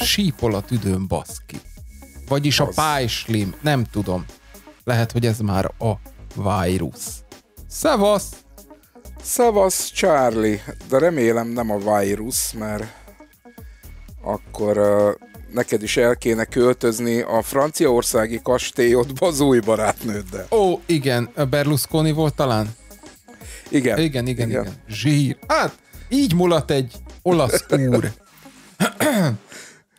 Sípol a tüdőn baszki. Vagyis a pájslim, nem tudom. Lehet, hogy ez már a vírus. Szevasz! Szevasz, Charlie! De remélem nem a vírus, mert akkor neked is el kéne költözni a franciaországi kastélyodba az új barátnőddel. Ó, igen, Berlusconi volt talán? Igen. Igen, igen, igen. igen. Zsír. Hát, így mulat egy olasz úr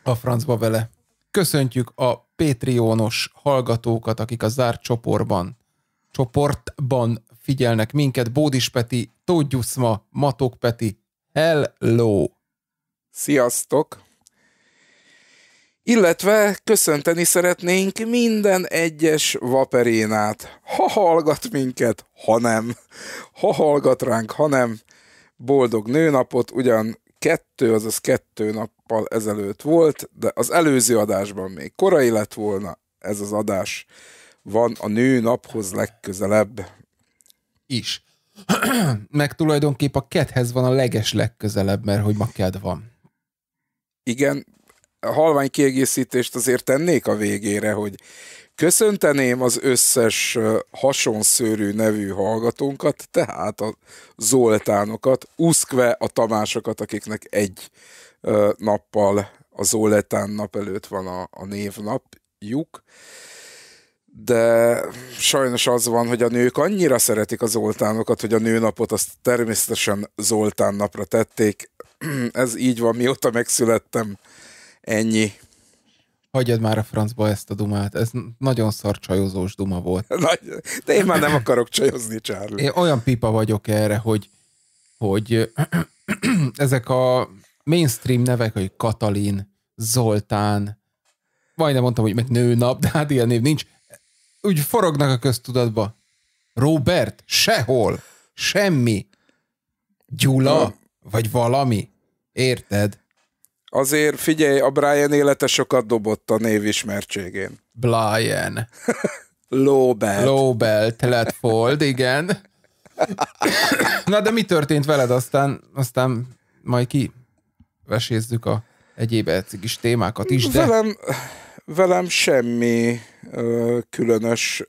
a francba vele. Köszöntjük a Patreonos hallgatókat, akik a zárt csoportban, csoportban figyelnek minket. Bódis Peti, Tóth Gyuszma, Matok Peti, hello! Sziasztok! illetve köszönteni szeretnénk minden egyes vaperénát. Ha hallgat minket, ha nem. Ha hallgat ránk, ha nem. Boldog nőnapot, ugyan kettő, azaz kettő nappal ezelőtt volt, de az előző adásban még korai lett volna ez az adás. Van a nő naphoz legközelebb. Is. Meg tulajdonképp a kethez van a leges legközelebb, mert hogy ma ked van. Igen, halvány kiegészítést azért tennék a végére, hogy köszönteném az összes hasonszőrű nevű hallgatónkat, tehát a Zoltánokat, uszkve a Tamásokat, akiknek egy nappal a Zoltán nap előtt van a, a névnapjuk, de sajnos az van, hogy a nők annyira szeretik a Zoltánokat, hogy a nőnapot azt természetesen Zoltán napra tették. Ez így van, mióta megszülettem Ennyi. Hagyjad már a francba ezt a dumát, ez nagyon szar csajozós duma volt. De én már nem akarok csajozni, Charlie. Én olyan pipa vagyok erre, hogy, hogy ezek a mainstream nevek, hogy Katalin, Zoltán, majdnem mondtam, hogy meg nőnap, de hát ilyen név nincs, úgy forognak a köztudatba. Robert, sehol, semmi. Gyula, vagy valami. Érted? Azért figyelj, a Brian élete sokat dobott a ismertségén. Brian. Lobelt. Lobelt lett fold, igen. Na de mi történt veled aztán, aztán majd ki vesézzük a egyéb is témákat is, de... Velem, velem semmi ö, különös.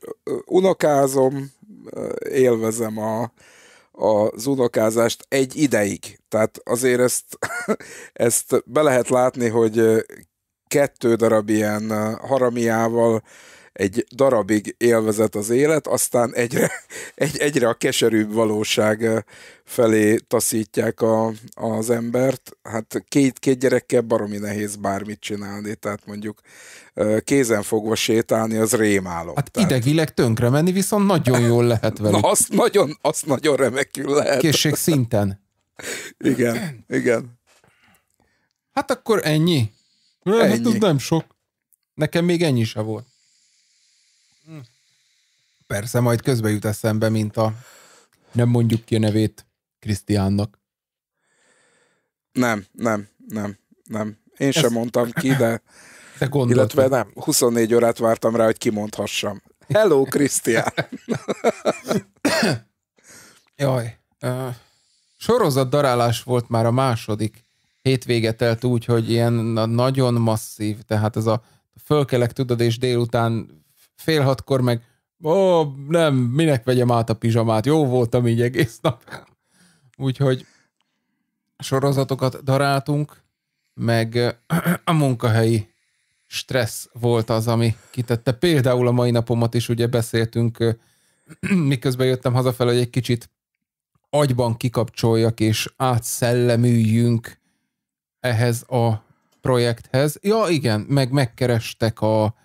Unokázom, élvezem a az unokázást egy ideig. Tehát azért ezt, ezt be lehet látni, hogy kettő darab ilyen haramiával egy darabig élvezet az élet, aztán egyre, egy, egyre a keserűbb valóság felé taszítják a, az embert. Hát két, két gyerekkel baromi nehéz bármit csinálni, tehát mondjuk fogva sétálni, az rémálom. Hát tehát... idegileg tönkre menni viszont nagyon jól lehet velük. Na, azt nagyon, azt nagyon remekül lehet. Készség szinten. Igen, igen. Hát akkor ennyi. Hát ennyi. Hát nem sok. Nekem még ennyi se volt. Persze, majd közbe jut eszembe, mint a... Nem mondjuk ki a nevét Krisztiánnak. Nem, nem, nem, nem. Én Ezt... sem mondtam ki, de... Te Illetve nem, 24 órát vártam rá, hogy kimondhassam. Hello, Krisztián! Jaj. Uh, sorozat darálás volt már a második. Hétvége telt úgy, hogy ilyen nagyon masszív, tehát ez a fölkelek, tudod, és délután fél hatkor meg ó, nem, minek vegyem át a pizsamát, jó voltam így egész nap. Úgyhogy sorozatokat daráltunk, meg eh, a munkahelyi stressz volt az, ami kitette. Például a mai napomat is ugye beszéltünk, eh, miközben jöttem hazafelé, hogy egy kicsit agyban kikapcsoljak és átszelleműjünk ehhez a projekthez. Ja, igen, meg megkerestek a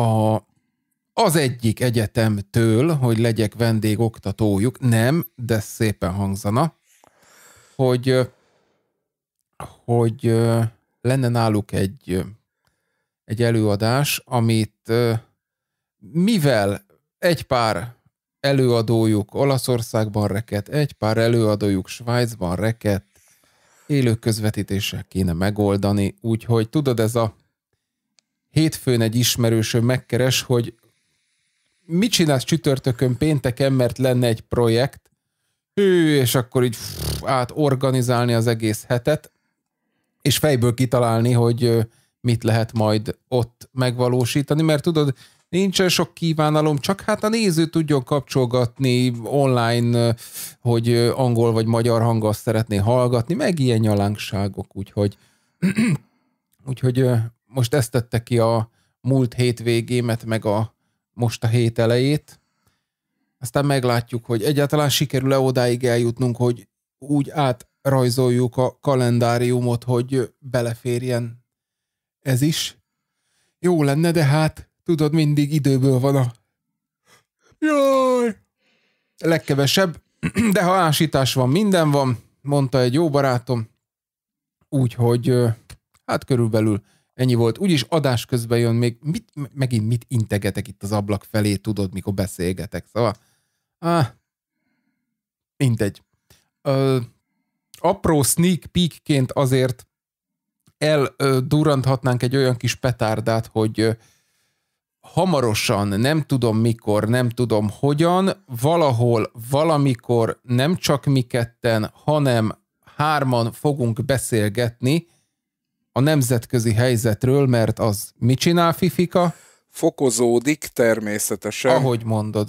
a, az egyik egyetemtől, hogy legyek vendégoktatójuk, nem, de szépen hangzana, hogy, hogy lenne náluk egy, egy előadás, amit mivel egy pár előadójuk Olaszországban rekett, egy pár előadójuk Svájcban rekett, élő közvetítéssel kéne megoldani, úgyhogy tudod, ez a hétfőn egy ismerősöm megkeres, hogy mit csinálsz csütörtökön pénteken, mert lenne egy projekt, hű, és akkor így át átorganizálni az egész hetet, és fejből kitalálni, hogy mit lehet majd ott megvalósítani, mert tudod, nincsen sok kívánalom, csak hát a néző tudjon kapcsolgatni online, hogy angol vagy magyar hanggal szeretné hallgatni, meg ilyen nyalánkságok, úgyhogy, úgyhogy most ezt tette ki a múlt hét végémet, meg a most a hét elejét. Aztán meglátjuk, hogy egyáltalán sikerül-e odáig eljutnunk, hogy úgy átrajzoljuk a kalendáriumot, hogy beleférjen ez is. Jó lenne, de hát tudod, mindig időből van a... Jaj! Legkevesebb, de ha ásítás van, minden van, mondta egy jó barátom. Úgyhogy hát körülbelül Ennyi volt. Úgyis adás közben jön még, mit, megint mit integetek itt az ablak felé, tudod, mikor beszélgetek. Szóval, ah, mindegy. Ö, apró sneak peekként azért eldurranthatnánk egy olyan kis petárdát, hogy hamarosan, nem tudom mikor, nem tudom hogyan, valahol, valamikor nem csak mi ketten, hanem hárman fogunk beszélgetni a nemzetközi helyzetről, mert az mit csinál Fifika? Fokozódik természetesen. Ahogy mondod.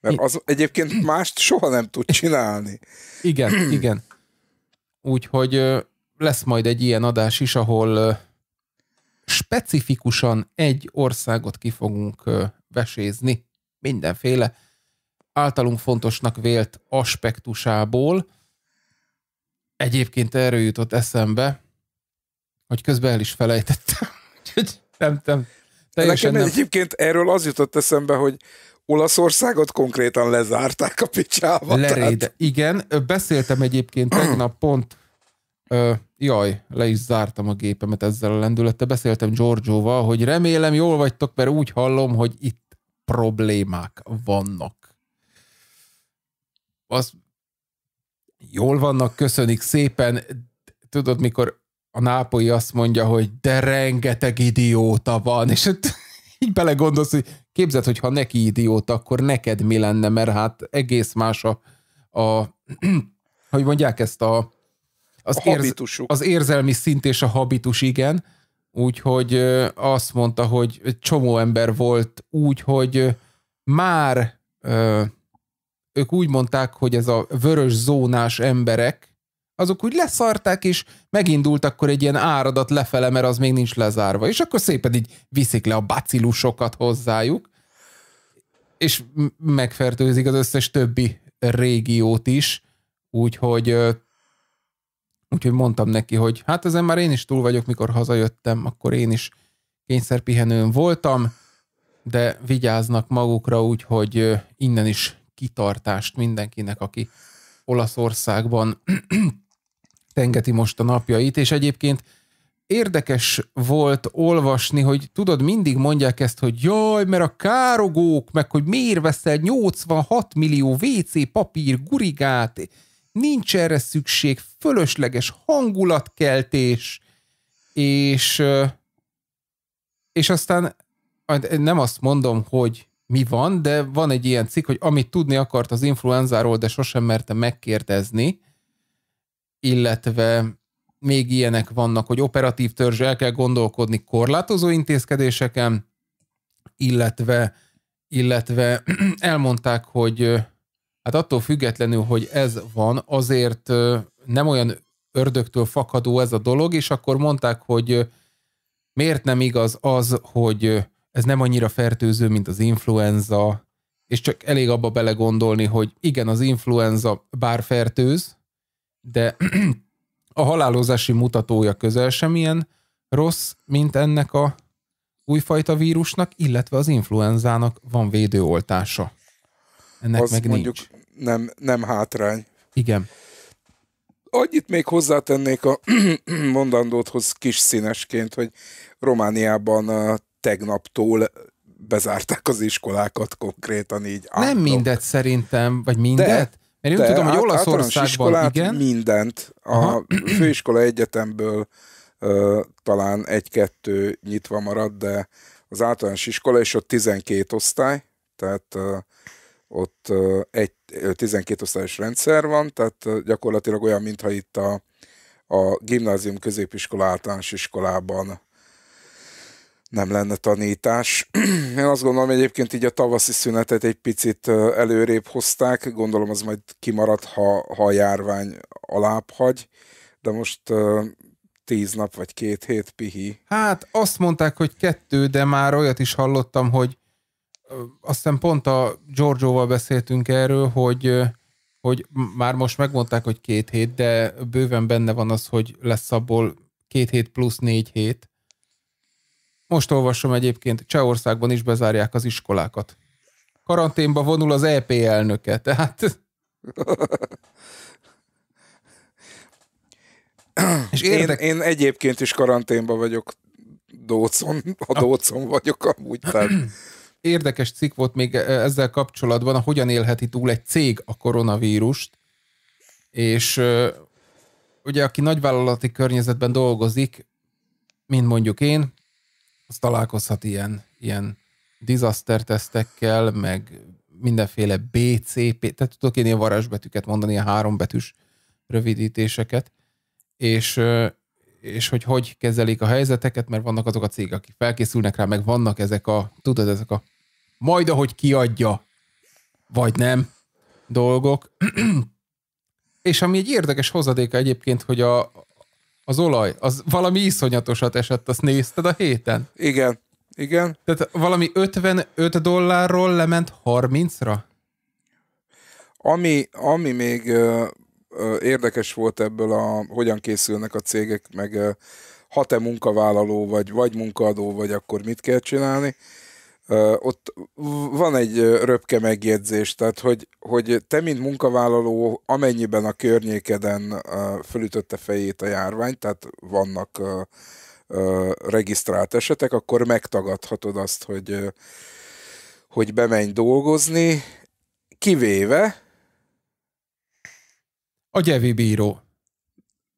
Mert az egyébként mást soha nem tud csinálni. Igen, igen. Úgyhogy lesz majd egy ilyen adás is, ahol specifikusan egy országot ki fogunk vesézni mindenféle általunk fontosnak vélt aspektusából. Egyébként erről jutott eszembe, hogy közben el is felejtettem. nem, nem. Teljesen Nekem nem. egyébként erről az jutott eszembe, hogy Olaszországot konkrétan lezárták a picsába. Leréde. Tehát... Igen, beszéltem egyébként tegnap pont, ö, jaj, le is zártam a gépemet ezzel a lendülettel, beszéltem Giorgioval, hogy remélem jól vagytok, mert úgy hallom, hogy itt problémák vannak. Az jól vannak, köszönik szépen. Tudod, mikor a nápoi azt mondja, hogy de rengeteg idióta van, és ott így belegondolsz, hogy képzeld, hogy ha neki idióta, akkor neked mi lenne, mert hát egész más a, a hogy mondják ezt a, az, a érz, az érzelmi szint és a habitus, igen. Úgyhogy azt mondta, hogy egy csomó ember volt úgy, hogy már ők úgy mondták, hogy ez a vörös zónás emberek, azok úgy leszarták, és megindult akkor egy ilyen áradat lefele, mert az még nincs lezárva. És akkor szépen így viszik le a bacillusokat hozzájuk, és megfertőzik az összes többi régiót is, úgyhogy úgyhogy mondtam neki, hogy hát ezen már én is túl vagyok, mikor hazajöttem, akkor én is kényszerpihenőn voltam, de vigyáznak magukra, úgyhogy innen is kitartást mindenkinek, aki Olaszországban tengeti most a napjait, és egyébként érdekes volt olvasni, hogy tudod, mindig mondják ezt, hogy jaj, mert a károgók, meg hogy miért veszel 86 millió WC papír gurigát, nincs erre szükség, fölösleges hangulatkeltés, és, és aztán hát nem azt mondom, hogy mi van, de van egy ilyen cikk, hogy amit tudni akart az influenzáról, de sosem merte megkérdezni, illetve még ilyenek vannak, hogy operatív törzs, el kell gondolkodni korlátozó intézkedéseken, illetve, illetve elmondták, hogy hát attól függetlenül, hogy ez van, azért nem olyan ördögtől fakadó ez a dolog, és akkor mondták, hogy miért nem igaz az, hogy ez nem annyira fertőző, mint az influenza, és csak elég abba belegondolni, hogy igen, az influenza bár fertőz, de a halálozási mutatója közel sem ilyen rossz, mint ennek a újfajta vírusnak, illetve az influenzának van védőoltása. Ennek az meg mondjuk nincs. Nem, nem hátrány. Igen. Annyit még hozzátennék a mondandóthoz kis színesként, hogy Romániában uh, tegnaptól bezárták az iskolákat konkrétan így. Nem Nem mindet szerintem, vagy mindet, de, én De tudom, hogy Olaszországban igen. mindent. A Aha. főiskola egyetemből ö, talán egy-kettő nyitva marad, de az általános iskola, és ott 12 osztály, tehát ö, ott ö, egy, 12 osztályos rendszer van, tehát ö, gyakorlatilag olyan, mintha itt a, a gimnázium középiskola általános iskolában nem lenne tanítás. Én azt gondolom, hogy egyébként így a tavaszi szünetet egy picit előrébb hozták, gondolom az majd kimarad, ha, ha a járvány alább hagy, de most tíz nap vagy két hét pihi. Hát azt mondták, hogy kettő, de már olyat is hallottam, hogy azt hiszem pont a Giorgioval beszéltünk erről, hogy, hogy már most megmondták, hogy két hét, de bőven benne van az, hogy lesz abból két hét plusz négy hét. Most olvasom egyébként, Csehországban is bezárják az iskolákat. Karanténba vonul az EP elnöke, tehát... És érdek... én, én egyébként is karanténba vagyok Dócon, a Dócon vagyok amúgy. Tehát... Érdekes cikk volt még e, ezzel kapcsolatban, a hogyan élheti túl egy cég a koronavírust, és ugye aki nagyvállalati környezetben dolgozik, mint mondjuk én, az találkozhat ilyen, ilyen disaster tesztekkel, meg mindenféle BCP, tehát tudok én ilyen varázsbetűket mondani, ilyen hárombetűs rövidítéseket, és, és hogy hogy kezelik a helyzeteket, mert vannak azok a cégek, akik felkészülnek rá, meg vannak ezek a, tudod, ezek a majd ahogy kiadja, vagy nem dolgok. és ami egy érdekes hozadéka egyébként, hogy a, az olaj, az valami iszonyatosat esett, azt nézted a héten? Igen, igen. Tehát valami 55 dollárról lement 30-ra? Ami, ami még ö, ö, érdekes volt ebből a, hogyan készülnek a cégek, meg ha te munkavállaló vagy, vagy munkaadó vagy, akkor mit kell csinálni, ott van egy röpke megjegyzés, tehát hogy, hogy te, mint munkavállaló, amennyiben a környékeden fölütötte fejét a járvány, tehát vannak regisztrált esetek, akkor megtagadhatod azt, hogy, hogy bemenj dolgozni, kivéve a gyevi bíró.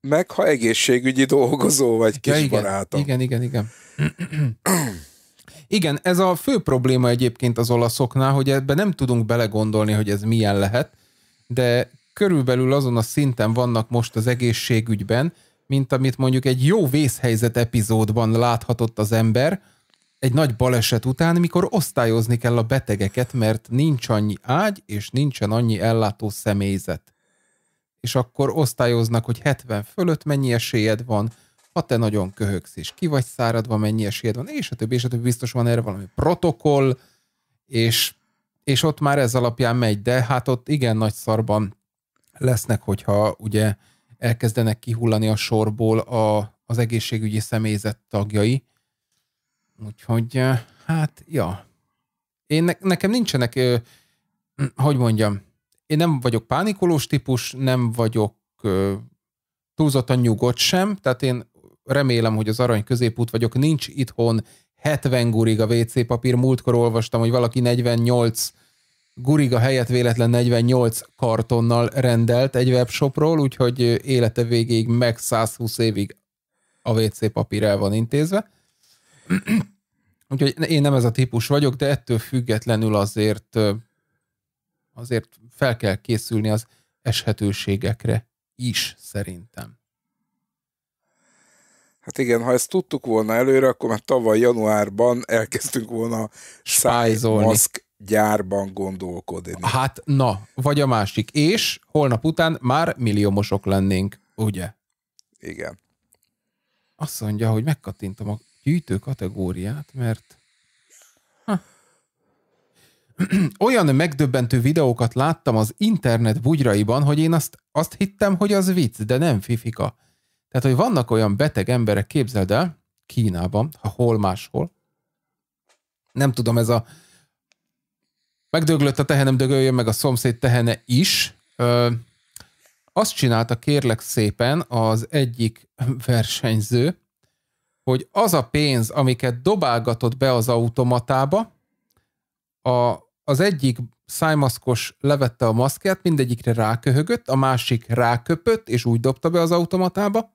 Meg ha egészségügyi dolgozó vagy ja, igen, barátom. igen, igen. igen. Igen, ez a fő probléma egyébként az olaszoknál, hogy ebbe nem tudunk belegondolni, hogy ez milyen lehet, de körülbelül azon a szinten vannak most az egészségügyben, mint amit mondjuk egy jó vészhelyzet epizódban láthatott az ember, egy nagy baleset után, mikor osztályozni kell a betegeket, mert nincs annyi ágy, és nincsen annyi ellátó személyzet. És akkor osztályoznak, hogy 70 fölött mennyi esélyed van, ha te nagyon köhögsz, és ki vagy száradva, mennyi esélyed van, és a többi, és a többi biztos van erre valami protokoll, és, és ott már ez alapján megy, de hát ott igen nagy szarban lesznek, hogyha ugye elkezdenek kihullani a sorból a, az egészségügyi személyzet tagjai. Úgyhogy eh, hát, ja. Én ne, nekem nincsenek, ö, eh, hogy mondjam, én nem vagyok pánikolós típus, nem vagyok eh, túlzottan nyugodt sem, tehát én remélem, hogy az arany középút vagyok, nincs itthon 70 gurig a WC papír. Múltkor olvastam, hogy valaki 48 guriga helyett véletlen 48 kartonnal rendelt egy webshopról, úgyhogy élete végéig meg 120 évig a WC papír el van intézve. Úgyhogy én nem ez a típus vagyok, de ettől függetlenül azért azért fel kell készülni az eshetőségekre is, szerintem. Hát igen, ha ezt tudtuk volna előre, akkor már tavaly januárban elkezdtünk volna szájzolni. Maszk gyárban gondolkodni. Hát na, vagy a másik. És holnap után már milliómosok lennénk, ugye? Igen. Azt mondja, hogy megkattintom a gyűjtő kategóriát, mert olyan megdöbbentő videókat láttam az internet bugyraiban, hogy én azt, azt hittem, hogy az vicc, de nem fifika. Tehát, hogy vannak olyan beteg emberek, képzeld el, Kínában, ha hol máshol, nem tudom, ez a megdöglött a tehenem, dögöljön meg a szomszéd tehene is. Ö, azt csinálta kérlek szépen az egyik versenyző, hogy az a pénz, amiket dobálgatott be az automatába, a, az egyik szájmaszkos levette a maszkját, mindegyikre ráköhögött, a másik ráköpött, és úgy dobta be az automatába,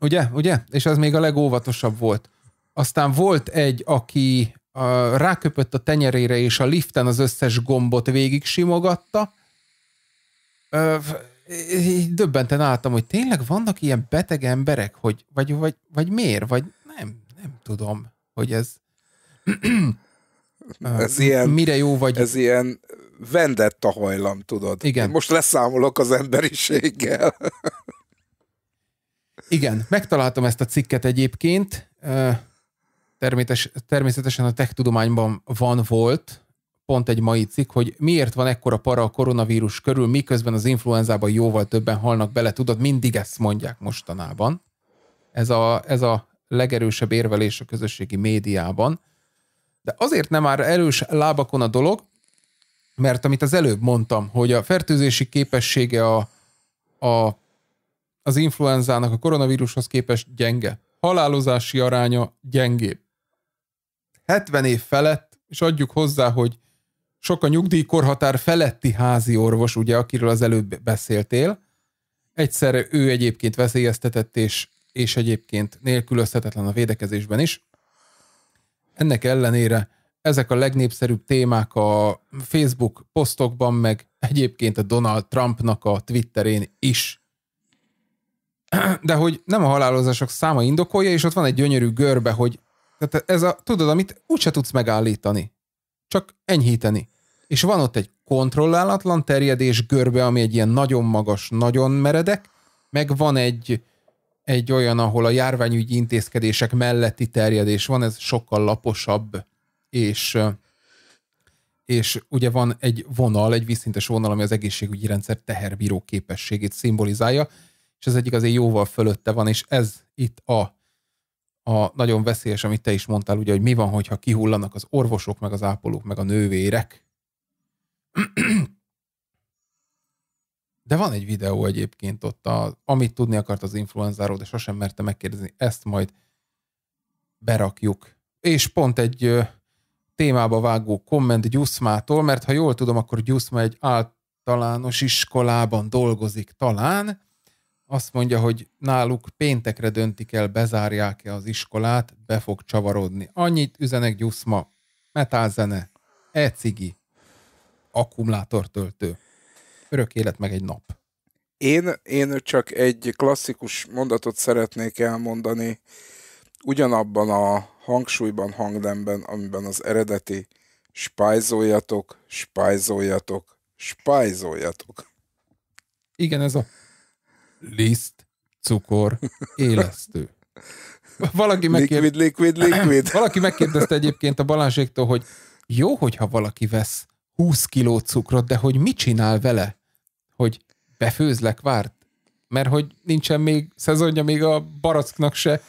ugye, ugye? És az még a legóvatosabb volt. Aztán volt egy, aki a, ráköpött a tenyerére, és a liften az összes gombot végig simogatta. Ö, így döbbenten álltam, hogy tényleg vannak ilyen beteg emberek, hogy, vagy, vagy, vagy miért, vagy nem, nem tudom, hogy ez, ez uh, ilyen, mire jó vagy. Ez ilyen vendetta hajlam, tudod. Igen. Én most leszámolok az emberiséggel. Igen, megtaláltam ezt a cikket egyébként. Természetes, természetesen a tech tudományban van volt, pont egy mai cikk, hogy miért van ekkora para a koronavírus körül, miközben az influenzában jóval többen halnak bele, tudod, mindig ezt mondják mostanában. Ez a, ez a legerősebb érvelés a közösségi médiában. De azért nem már erős lábakon a dolog, mert amit az előbb mondtam, hogy a fertőzési képessége a, a az influenzának a koronavírushoz képest gyenge. Halálozási aránya gyengébb. 70 év felett, és adjuk hozzá, hogy sok a nyugdíjkorhatár feletti házi orvos, ugye, akiről az előbb beszéltél. Egyszer ő egyébként veszélyeztetett, és, és egyébként nélkülözhetetlen a védekezésben is. Ennek ellenére ezek a legnépszerűbb témák a Facebook posztokban, meg egyébként a Donald Trumpnak a Twitterén is de hogy nem a halálozások száma indokolja, és ott van egy gyönyörű görbe, hogy tehát ez a, tudod, amit úgyse tudsz megállítani, csak enyhíteni. És van ott egy kontrollálatlan terjedés görbe, ami egy ilyen nagyon magas, nagyon meredek, meg van egy, egy olyan, ahol a járványügyi intézkedések melletti terjedés van, ez sokkal laposabb, és, és ugye van egy vonal, egy vízszintes vonal, ami az egészségügyi rendszer teherbíró képességét szimbolizálja, és az egyik azért jóval fölötte van, és ez itt a, a nagyon veszélyes, amit te is mondtál, ugye, hogy mi van, hogyha kihullanak az orvosok, meg az ápolók, meg a nővérek. De van egy videó egyébként ott, a, amit tudni akart az influenzáról, de sosem merte megkérdezni, ezt majd berakjuk. És pont egy ö, témába vágó komment Gyuszmától, mert ha jól tudom, akkor Gyuszma egy általános iskolában dolgozik talán, azt mondja, hogy náluk péntekre döntik el, bezárják-e az iskolát, be fog csavarodni. Annyit üzenek gyuszma, metálzene, e-cigi, akkumulátortöltő. Örök élet meg egy nap. Én, én csak egy klasszikus mondatot szeretnék elmondani, ugyanabban a hangsúlyban, hangnemben, amiben az eredeti spájzoljatok, spájzoljatok, spájzoljatok. Igen, ez a liszt, cukor, élesztő. Valaki megkér... Liquid, liquid, liquid. Valaki megkérdezte egyébként a Balázséktól, hogy jó, hogyha valaki vesz 20 kiló cukrot, de hogy mit csinál vele? Hogy befőzlek várt? Mert hogy nincsen még szezonja még a baracknak se,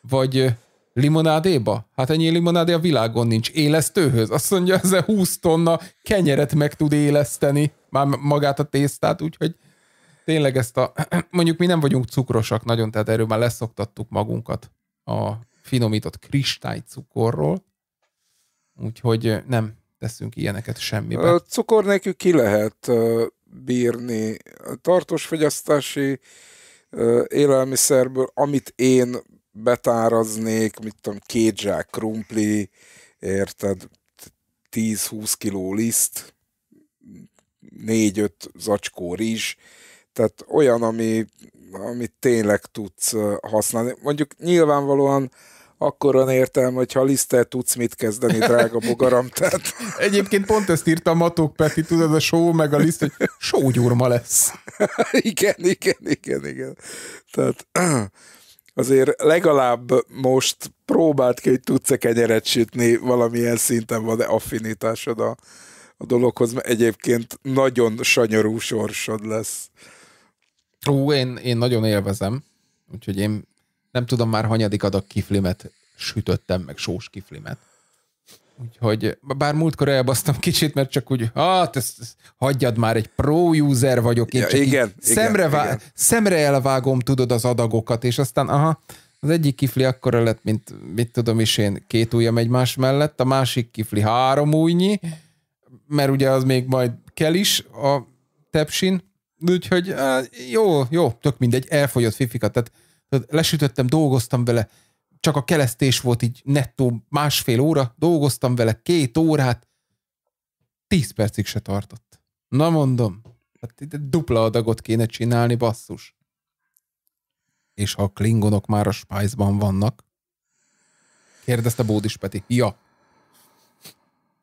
vagy limonádéba? Hát ennyi limonádé a világon nincs. Élesztőhöz? Azt mondja, ez 20 tonna kenyeret meg tud éleszteni, már magát a tésztát, úgyhogy tényleg ezt a, mondjuk mi nem vagyunk cukrosak nagyon, tehát erről már leszoktattuk magunkat a finomított kristálycukorról, úgyhogy nem teszünk ilyeneket semmibe. A cukor nélkül ki lehet bírni a tartós fogyasztási élelmiszerből, amit én betáraznék, mit tudom, két zsák krumpli, érted, 10-20 kiló liszt, 4-5 zacskó rizs, tehát olyan, ami, amit tényleg tudsz használni. Mondjuk nyilvánvalóan akkor van értelme, hogyha lisztel tudsz mit kezdeni, drága bogaram. Tehát... Egyébként pont ezt írta Matók Peti, tudod, a só meg a liszt, hogy sógyurma lesz. igen, igen, igen, igen. Tehát azért legalább most próbált ki, hogy tudsz-e kenyeret sütni, valamilyen szinten van-e affinitásod a, a dologhoz, mert egyébként nagyon sanyarú sorsod lesz. True, én, én nagyon élvezem, úgyhogy én nem tudom már hanyadik adag kiflimet sütöttem, meg sós kiflimet. Úgyhogy, bár múltkor elbasztam kicsit, mert csak úgy, hát ezt, ezt hagyjad már, egy pro user vagyok, én ja, csak igen, igen, szemre, igen, vá- szemre elvágom, tudod, az adagokat, és aztán, aha, az egyik kifli akkora lett, mint mit tudom is én, két ujjam egymás mellett, a másik kifli három újnyi, mert ugye az még majd kell is a tepsin, Úgyhogy jó, jó, tök mindegy, elfogyott fifikat, tehát, tehát lesütöttem, dolgoztam vele, csak a kelesztés volt így nettó másfél óra, dolgoztam vele két órát, tíz percig se tartott. Na mondom, hát dupla adagot kéne csinálni, basszus. És ha a klingonok már a spájzban vannak, kérdezte Bódis Peti. Ja.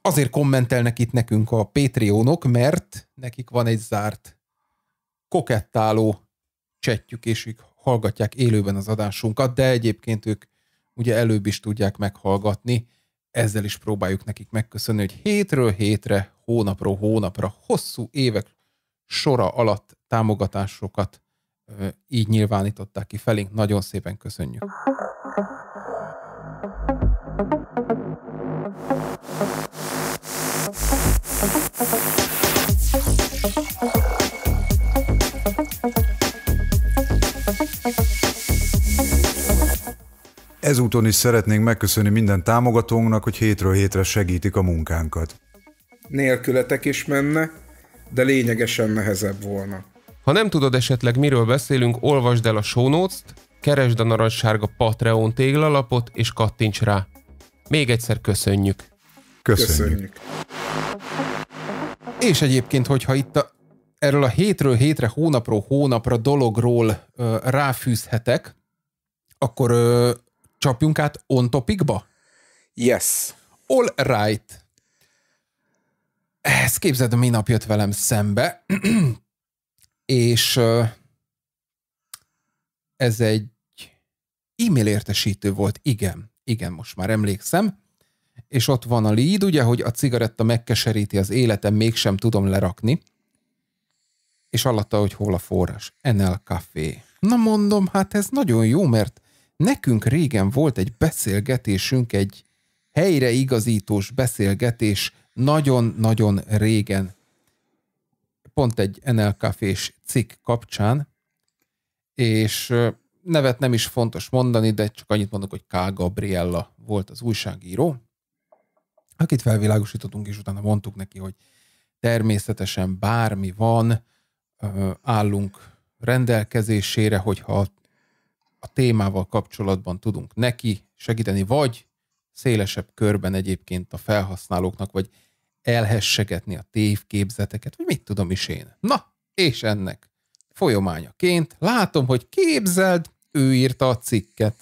Azért kommentelnek itt nekünk a Patreonok, mert nekik van egy zárt kokettáló ők hallgatják élőben az adásunkat, de egyébként ők ugye előbb is tudják meghallgatni. Ezzel is próbáljuk nekik megköszönni, hogy hétről hétre, hónapról hónapra, hosszú évek sora alatt támogatásokat így nyilvánították ki felénk. Nagyon szépen köszönjük. Thank you. Ezúton is szeretnénk megköszönni minden támogatónknak, hogy hétről hétre segítik a munkánkat. Nélkületek is menne, de lényegesen nehezebb volna. Ha nem tudod esetleg miről beszélünk, olvasd el a show notes t keresd a narancssárga Patreon téglalapot és kattints rá. Még egyszer köszönjük. Köszönjük. köszönjük. És egyébként, hogyha itt a, erről a hétről hétre, hónapról hónapra dologról ö, ráfűzhetek, akkor ö, Csapjunk át on topicba? Yes. All right. Ezt képzeld, minap jött velem szembe, és ez egy e-mail értesítő volt, igen, igen, most már emlékszem, és ott van a lead, ugye, hogy a cigaretta megkeseríti az életem, mégsem tudom lerakni, és alatta, hogy hol a forrás. Enel Café. Na mondom, hát ez nagyon jó, mert Nekünk régen volt egy beszélgetésünk, egy helyreigazítós beszélgetés nagyon-nagyon régen. Pont egy nlk és cikk kapcsán, és nevet nem is fontos mondani, de csak annyit mondok, hogy K. Gabriella volt az újságíró, akit felvilágosítottunk, és utána mondtuk neki, hogy természetesen bármi van, állunk rendelkezésére, hogyha a témával kapcsolatban tudunk neki segíteni, vagy szélesebb körben egyébként a felhasználóknak, vagy elhessegetni a tévképzeteket, vagy mit tudom is én. Na, és ennek folyományaként látom, hogy képzeld, ő írta a cikket.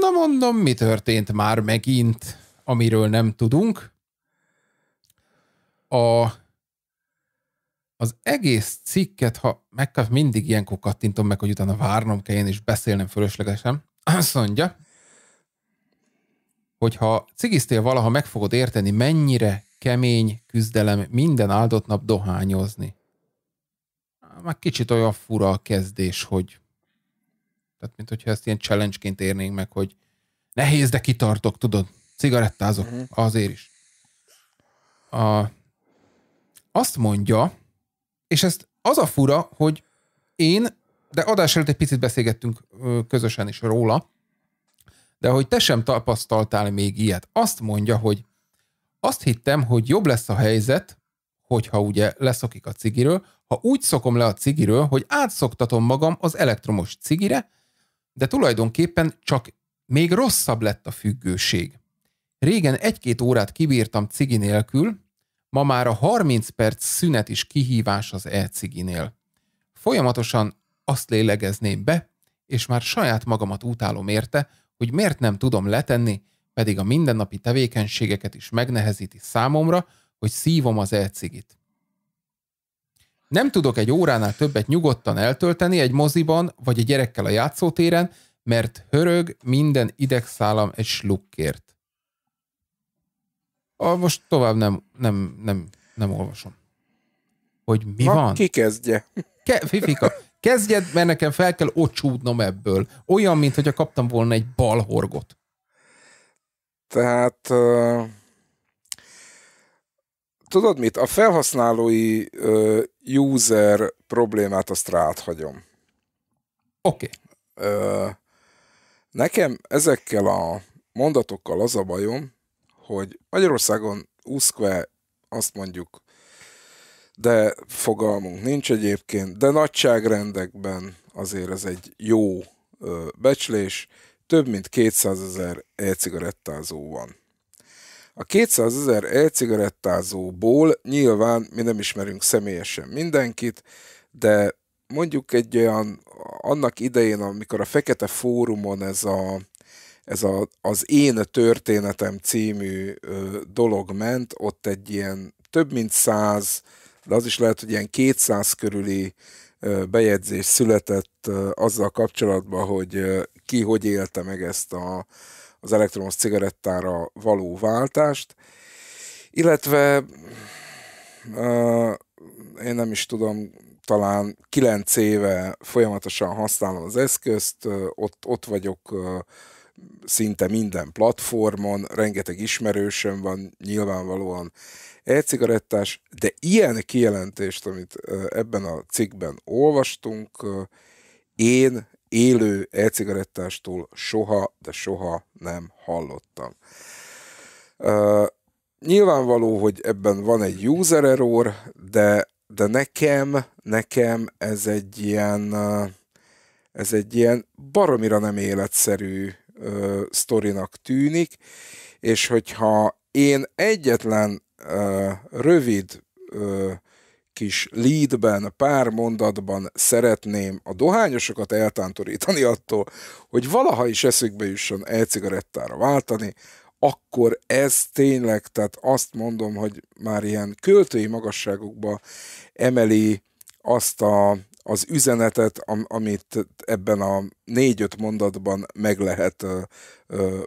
Na mondom, mi történt már megint, amiről nem tudunk. A az egész cikket, ha megkap, mindig ilyenkor kattintom meg, hogy utána várnom kell én is beszélnem fölöslegesen, azt mondja, hogyha cigisztél valaha, meg fogod érteni, mennyire kemény küzdelem minden áldott nap dohányozni. Már kicsit olyan fura a kezdés, hogy tehát, mint hogyha ezt ilyen challenge-ként érnénk meg, hogy nehéz, de kitartok, tudod, cigarettázok, mhm. azért is. A, azt mondja, és ezt az a fura, hogy én, de adás előtt egy picit beszélgettünk közösen is róla, de hogy te sem tapasztaltál még ilyet. Azt mondja, hogy azt hittem, hogy jobb lesz a helyzet, hogyha ugye leszokik a cigiről, ha úgy szokom le a cigiről, hogy átszoktatom magam az elektromos cigire, de tulajdonképpen csak még rosszabb lett a függőség. Régen egy-két órát kibírtam cigi nélkül, Ma már a 30 perc szünet is kihívás az elciginél. Folyamatosan azt lélegezném be, és már saját magamat utálom érte, hogy miért nem tudom letenni, pedig a mindennapi tevékenységeket is megnehezíti számomra, hogy szívom az elcigit. Nem tudok egy óránál többet nyugodtan eltölteni egy moziban, vagy a gyerekkel a játszótéren, mert hörög minden idegszálam egy slukkért. A, most tovább nem, nem, nem, nem olvasom. Hogy mi Na, van? ki kezdje? Ke, Fifika, kezdjed, mert nekem fel kell ocsúdnom ebből. Olyan, mint hogyha kaptam volna egy balhorgot. Tehát... Uh tudod mit, a felhasználói uh, user problémát azt rád hagyom. Oké. Okay. Uh, nekem ezekkel a mondatokkal az a bajom, hogy Magyarországon úszkve azt mondjuk, de fogalmunk nincs egyébként, de nagyságrendekben azért ez egy jó becslés, több mint 200 ezer e-cigarettázó van. A 200 ezer e-cigarettázóból nyilván mi nem ismerünk személyesen mindenkit, de mondjuk egy olyan, annak idején, amikor a Fekete Fórumon ez a ez a, az Én történetem című ö, dolog ment, ott egy ilyen több mint száz, de az is lehet, hogy ilyen 200 körüli ö, bejegyzés született ö, azzal kapcsolatban, hogy ö, ki hogy élte meg ezt a, az elektromos cigarettára való váltást, illetve ö, én nem is tudom, talán kilenc éve folyamatosan használom az eszközt, ott, ott vagyok szinte minden platformon, rengeteg ismerősöm van, nyilvánvalóan e-cigarettás, de ilyen kijelentést, amit ebben a cikkben olvastunk, én élő e-cigarettástól soha, de soha nem hallottam. nyilvánvaló, hogy ebben van egy user error, de, de nekem, nekem ez egy ilyen, ez egy ilyen baromira nem életszerű ö, sztorinak tűnik, és hogyha én egyetlen ö, rövid ö, kis leadben, pár mondatban szeretném a dohányosokat eltántorítani attól, hogy valaha is eszükbe jusson e-cigarettára váltani, akkor ez tényleg, tehát azt mondom, hogy már ilyen költői magasságokba emeli azt a az üzenetet, amit ebben a négy-öt mondatban meg lehet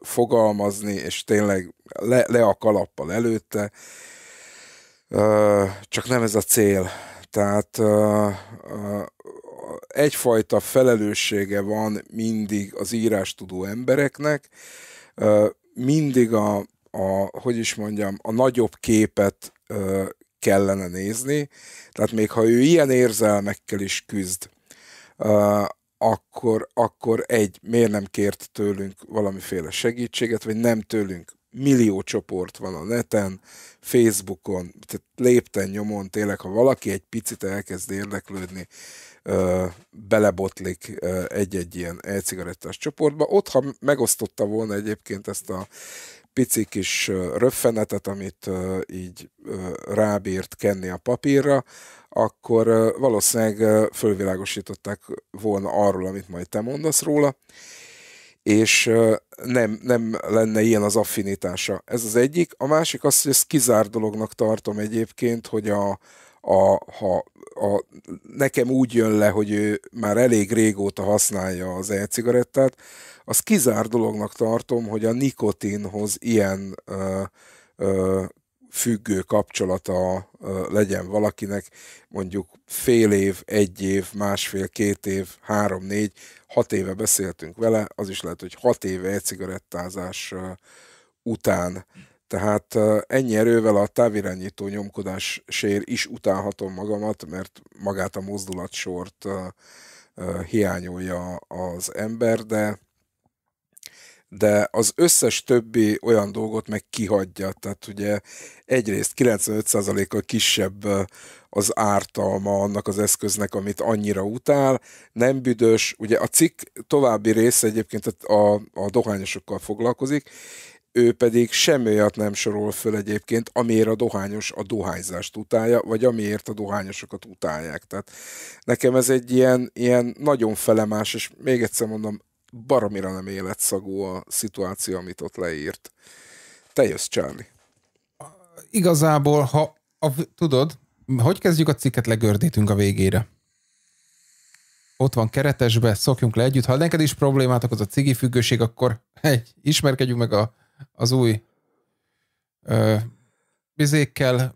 fogalmazni, és tényleg le, le a kalappal előtte, csak nem ez a cél. Tehát egyfajta felelőssége van mindig az írás tudó embereknek, mindig a, a, hogy is mondjam, a nagyobb képet kellene nézni. Tehát még ha ő ilyen érzelmekkel is küzd, akkor, akkor egy, miért nem kért tőlünk valamiféle segítséget, vagy nem tőlünk millió csoport van a neten, Facebookon, tehát lépten nyomon tényleg, ha valaki egy picit elkezd érdeklődni, ö, belebotlik egy-egy ilyen e-cigarettás csoportba. Ott, ha megosztotta volna egyébként ezt a pici kis röffenetet, amit így rábírt kenni a papírra, akkor valószínűleg fölvilágosították volna arról, amit majd te mondasz róla, és nem, nem lenne ilyen az affinitása. Ez az egyik. A másik az, hogy ezt kizár dolognak tartom egyébként, hogy a, a, ha a, nekem úgy jön le, hogy ő már elég régóta használja az e-cigarettát, az kizár dolognak tartom, hogy a nikotinhoz ilyen ö, ö, függő kapcsolata ö, legyen valakinek, mondjuk fél év, egy év, másfél, két év, három, négy, hat éve beszéltünk vele, az is lehet, hogy hat éve e-cigarettázás ö, után tehát ennyi erővel a távirányító nyomkodás sér is utálhatom magamat, mert magát a mozdulatsort hiányolja az ember, de de az összes többi olyan dolgot meg kihagyja. Tehát ugye egyrészt 95%-kal kisebb az ártalma annak az eszköznek, amit annyira utál, nem büdös. Ugye a cikk további része egyébként a, a dohányosokkal foglalkozik, ő pedig semmi olyat nem sorol föl egyébként, amiért a dohányos a dohányzást utálja, vagy amiért a dohányosokat utálják. Tehát nekem ez egy ilyen, ilyen nagyon felemás, és még egyszer mondom, baromira nem életszagú a szituáció, amit ott leírt. Te jössz, Csálni. Igazából, ha a, tudod, hogy kezdjük a cikket, legördítünk a végére. Ott van keretesbe, szokjunk le együtt. Ha neked is problémát okoz a cigi függőség, akkor egy, ismerkedjünk meg a az új ö, bizékkel,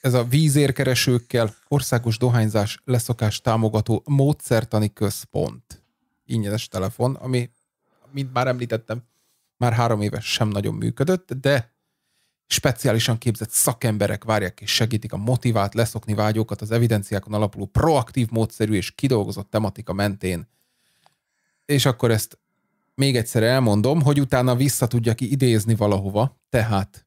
ez a vízérkeresőkkel országos dohányzás leszokás támogató módszertani központ. Ingyenes telefon, ami, mint már említettem, már három éves sem nagyon működött, de speciálisan képzett szakemberek várják és segítik a motivált leszokni vágyókat az evidenciákon alapuló proaktív módszerű és kidolgozott tematika mentén. És akkor ezt még egyszer elmondom, hogy utána vissza ki idézni valahova, tehát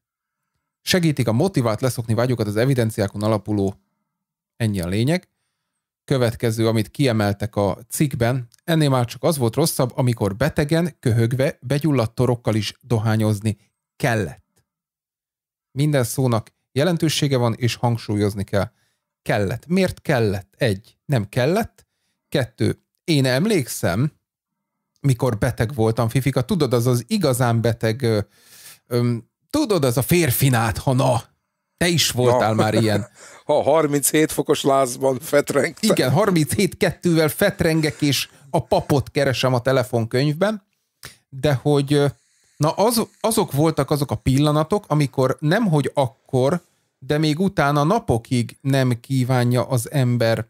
segítik a motivált leszokni vágyokat az evidenciákon alapuló, ennyi a lényeg. Következő, amit kiemeltek a cikkben, ennél már csak az volt rosszabb, amikor betegen, köhögve, begyulladt torokkal is dohányozni kellett. Minden szónak jelentősége van, és hangsúlyozni kell. Kellett. Miért kellett? Egy. Nem kellett. Kettő. Én emlékszem, mikor beteg voltam, Fifika, tudod, az az igazán beteg, ö, ö, tudod, az a férfinát, ha na, te is voltál ja. már ilyen. Ha 37 fokos lázban fetrengtem. Igen, 37-2-vel fetrengek, és a papot keresem a telefonkönyvben, de hogy na az, azok voltak azok a pillanatok, amikor nemhogy akkor, de még utána napokig nem kívánja az ember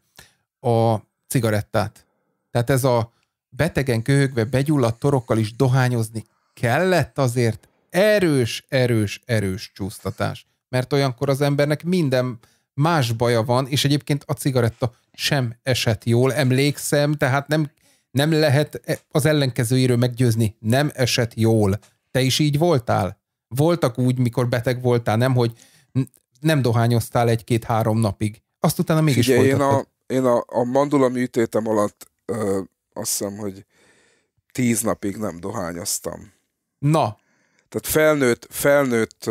a cigarettát. Tehát ez a betegen köhögve, begyulladt torokkal is dohányozni kellett azért erős, erős, erős csúsztatás. Mert olyankor az embernek minden más baja van, és egyébként a cigaretta sem esett jól, emlékszem, tehát nem, nem lehet e, az ellenkezőiről meggyőzni, nem esett jól. Te is így voltál? Voltak úgy, mikor beteg voltál, nem, hogy nem dohányoztál egy-két-három napig. Azt utána mégis Figyelj, én a, én a, a mandula műtétem alatt azt hiszem, hogy tíz napig nem dohányoztam. Na. Tehát felnőtt, felnőtt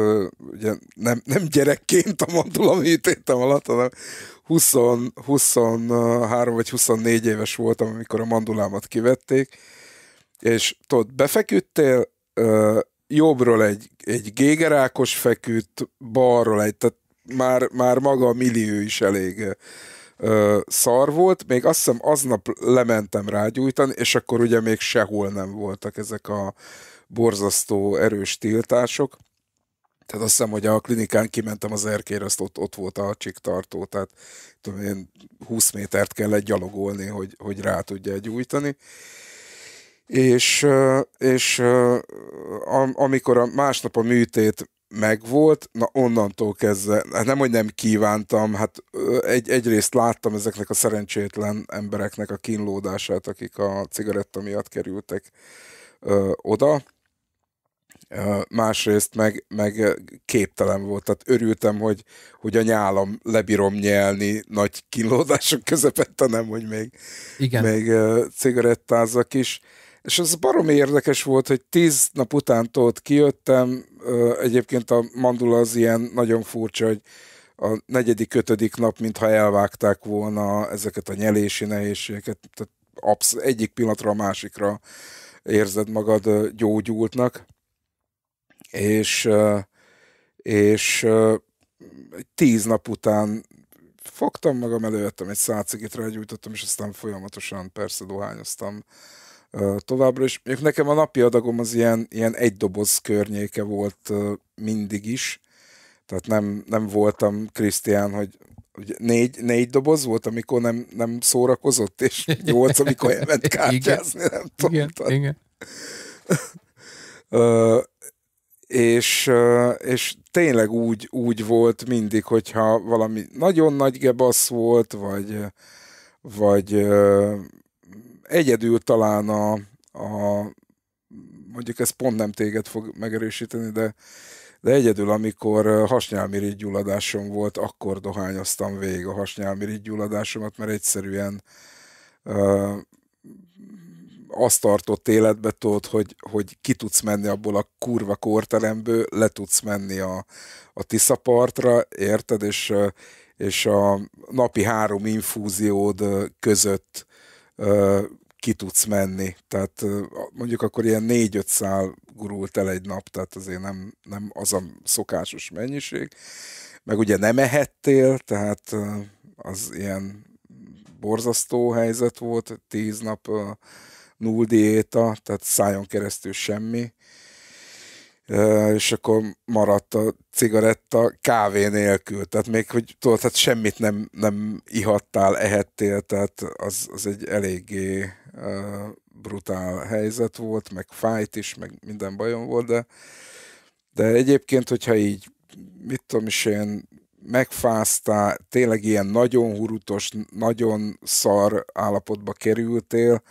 ugye nem, nem gyerekként a műtétem alatt, hanem 20, 23 vagy 24 éves voltam, amikor a mandulámat kivették, és tudod, befeküdtél, jobbról egy, egy gégerákos feküdt, balról egy, tehát már, már maga a millió is elég ö, szar volt, még azt hiszem aznap lementem rágyújtani, és akkor ugye még sehol nem voltak ezek a borzasztó erős tiltások. Tehát azt hiszem, hogy a klinikán kimentem az erkér, azt ott, ott volt a csiktartó, tehát tudom én, 20 métert kellett gyalogolni, hogy, hogy rá tudja gyújtani. És, és amikor a másnap a műtét megvolt, na onnantól kezdve, hát nem, hogy nem kívántam, hát egy, egyrészt láttam ezeknek a szerencsétlen embereknek a kínlódását, akik a cigaretta miatt kerültek ö, oda, ö, másrészt meg, meg képtelen volt, tehát örültem, hogy, hogy a nyálam lebírom nyelni nagy kínlódások közepette, nem, hogy még, Igen. még ö, cigarettázzak is. Ö, és az baromi érdekes volt, hogy tíz nap után ott kijöttem, egyébként a mandula az ilyen nagyon furcsa, hogy a negyedik, ötödik nap, mintha elvágták volna ezeket a nyelési nehézségeket, tehát absz- egyik pillanatra a másikra érzed magad gyógyultnak, és, és tíz nap után fogtam magam, elővettem egy szácigit, rágyújtottam, és aztán folyamatosan persze dohányoztam továbbra is. Még nekem a napi adagom az ilyen, ilyen egy doboz környéke volt mindig is, tehát nem, nem voltam Krisztián, hogy hogy négy, négy doboz volt, amikor nem, nem szórakozott, és nyolc, amikor elment kártyázni, igen, nem tudom. Igen, tehát. igen. uh, és, uh, és tényleg úgy, úgy volt mindig, hogyha valami nagyon nagy gebasz volt, vagy, vagy uh, egyedül talán a, a mondjuk ez pont nem téged fog megerősíteni, de, de egyedül, amikor hasnyálmirigy gyulladásom volt, akkor dohányoztam végig a hasnyálmirigy gyulladásomat, mert egyszerűen ö, azt tartott életbe tudod, hogy, hogy ki tudsz menni abból a kurva kórtelemből, le tudsz menni a, a Tisza partra, érted, és, és a napi három infúziód között ki tudsz menni. Tehát mondjuk akkor ilyen négy-öt szál gurult el egy nap, tehát azért nem, nem az a szokásos mennyiség. Meg ugye nem ehettél, tehát az ilyen borzasztó helyzet volt, tíz nap null diéta, tehát szájon keresztül semmi és akkor maradt a cigaretta kávé nélkül, tehát még, hogy tudod, hát semmit nem, nem ihattál, ehettél, tehát az, az egy eléggé brutál helyzet volt, meg fájt is, meg minden bajom volt, de, de egyébként, hogyha így, mit tudom is én, megfáztál, tényleg ilyen nagyon hurutos, nagyon szar állapotba kerültél,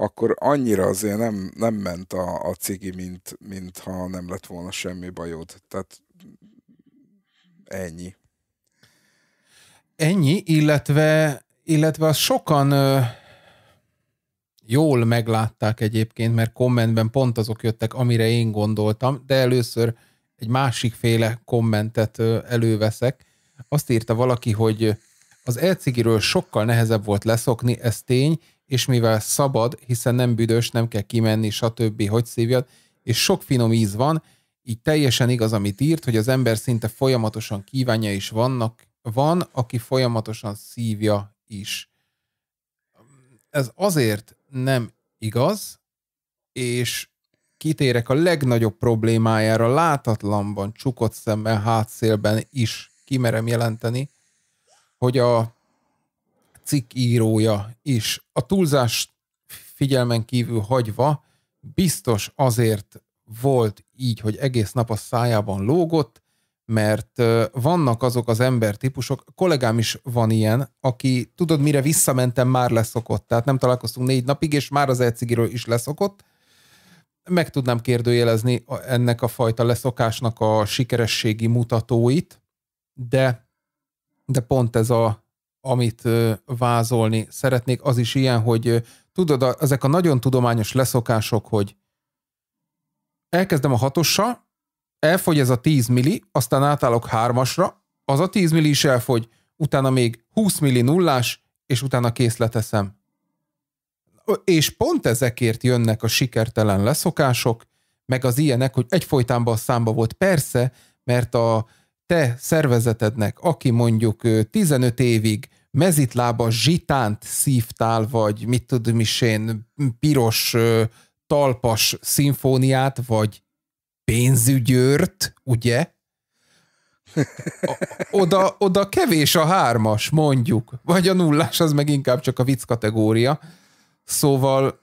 akkor annyira azért nem, nem ment a, a cigi, mint, mint ha nem lett volna semmi bajod. Tehát ennyi. Ennyi, illetve, illetve az sokan ö, jól meglátták egyébként, mert kommentben pont azok jöttek, amire én gondoltam, de először egy másik féle kommentet ö, előveszek. Azt írta valaki, hogy az elcigiről sokkal nehezebb volt leszokni, ez tény, és mivel szabad, hiszen nem büdös, nem kell kimenni, stb., hogy szívjad, és sok finom íz van, így teljesen igaz, amit írt, hogy az ember szinte folyamatosan kívánja is vannak, van, aki folyamatosan szívja is. Ez azért nem igaz, és kitérek a legnagyobb problémájára, látatlanban, csukott szemmel, hátszélben is kimerem jelenteni, hogy a cikk írója is. A túlzás figyelmen kívül hagyva biztos azért volt így, hogy egész nap a szájában lógott, mert vannak azok az embertípusok, kollégám is van ilyen, aki tudod, mire visszamentem, már leszokott. Tehát nem találkoztunk négy napig, és már az elcigiről is leszokott. Meg tudnám kérdőjelezni ennek a fajta leszokásnak a sikerességi mutatóit, de, de pont ez a amit vázolni szeretnék, az is ilyen, hogy tudod, ezek a nagyon tudományos leszokások, hogy elkezdem a hatossal, elfogy ez a 10 milli, aztán átállok hármasra, az a 10 milli is elfogy, utána még 20 milli nullás, és utána készleteszem. És pont ezekért jönnek a sikertelen leszokások, meg az ilyenek, hogy egyfolytában a számba volt. Persze, mert a, te szervezetednek, aki mondjuk 15 évig mezitlába zsitánt szívtál, vagy mit tudom is én, piros talpas szimfóniát, vagy pénzügyőrt, ugye? Oda, oda kevés a hármas, mondjuk. Vagy a nullás, az meg inkább csak a vicc kategória. Szóval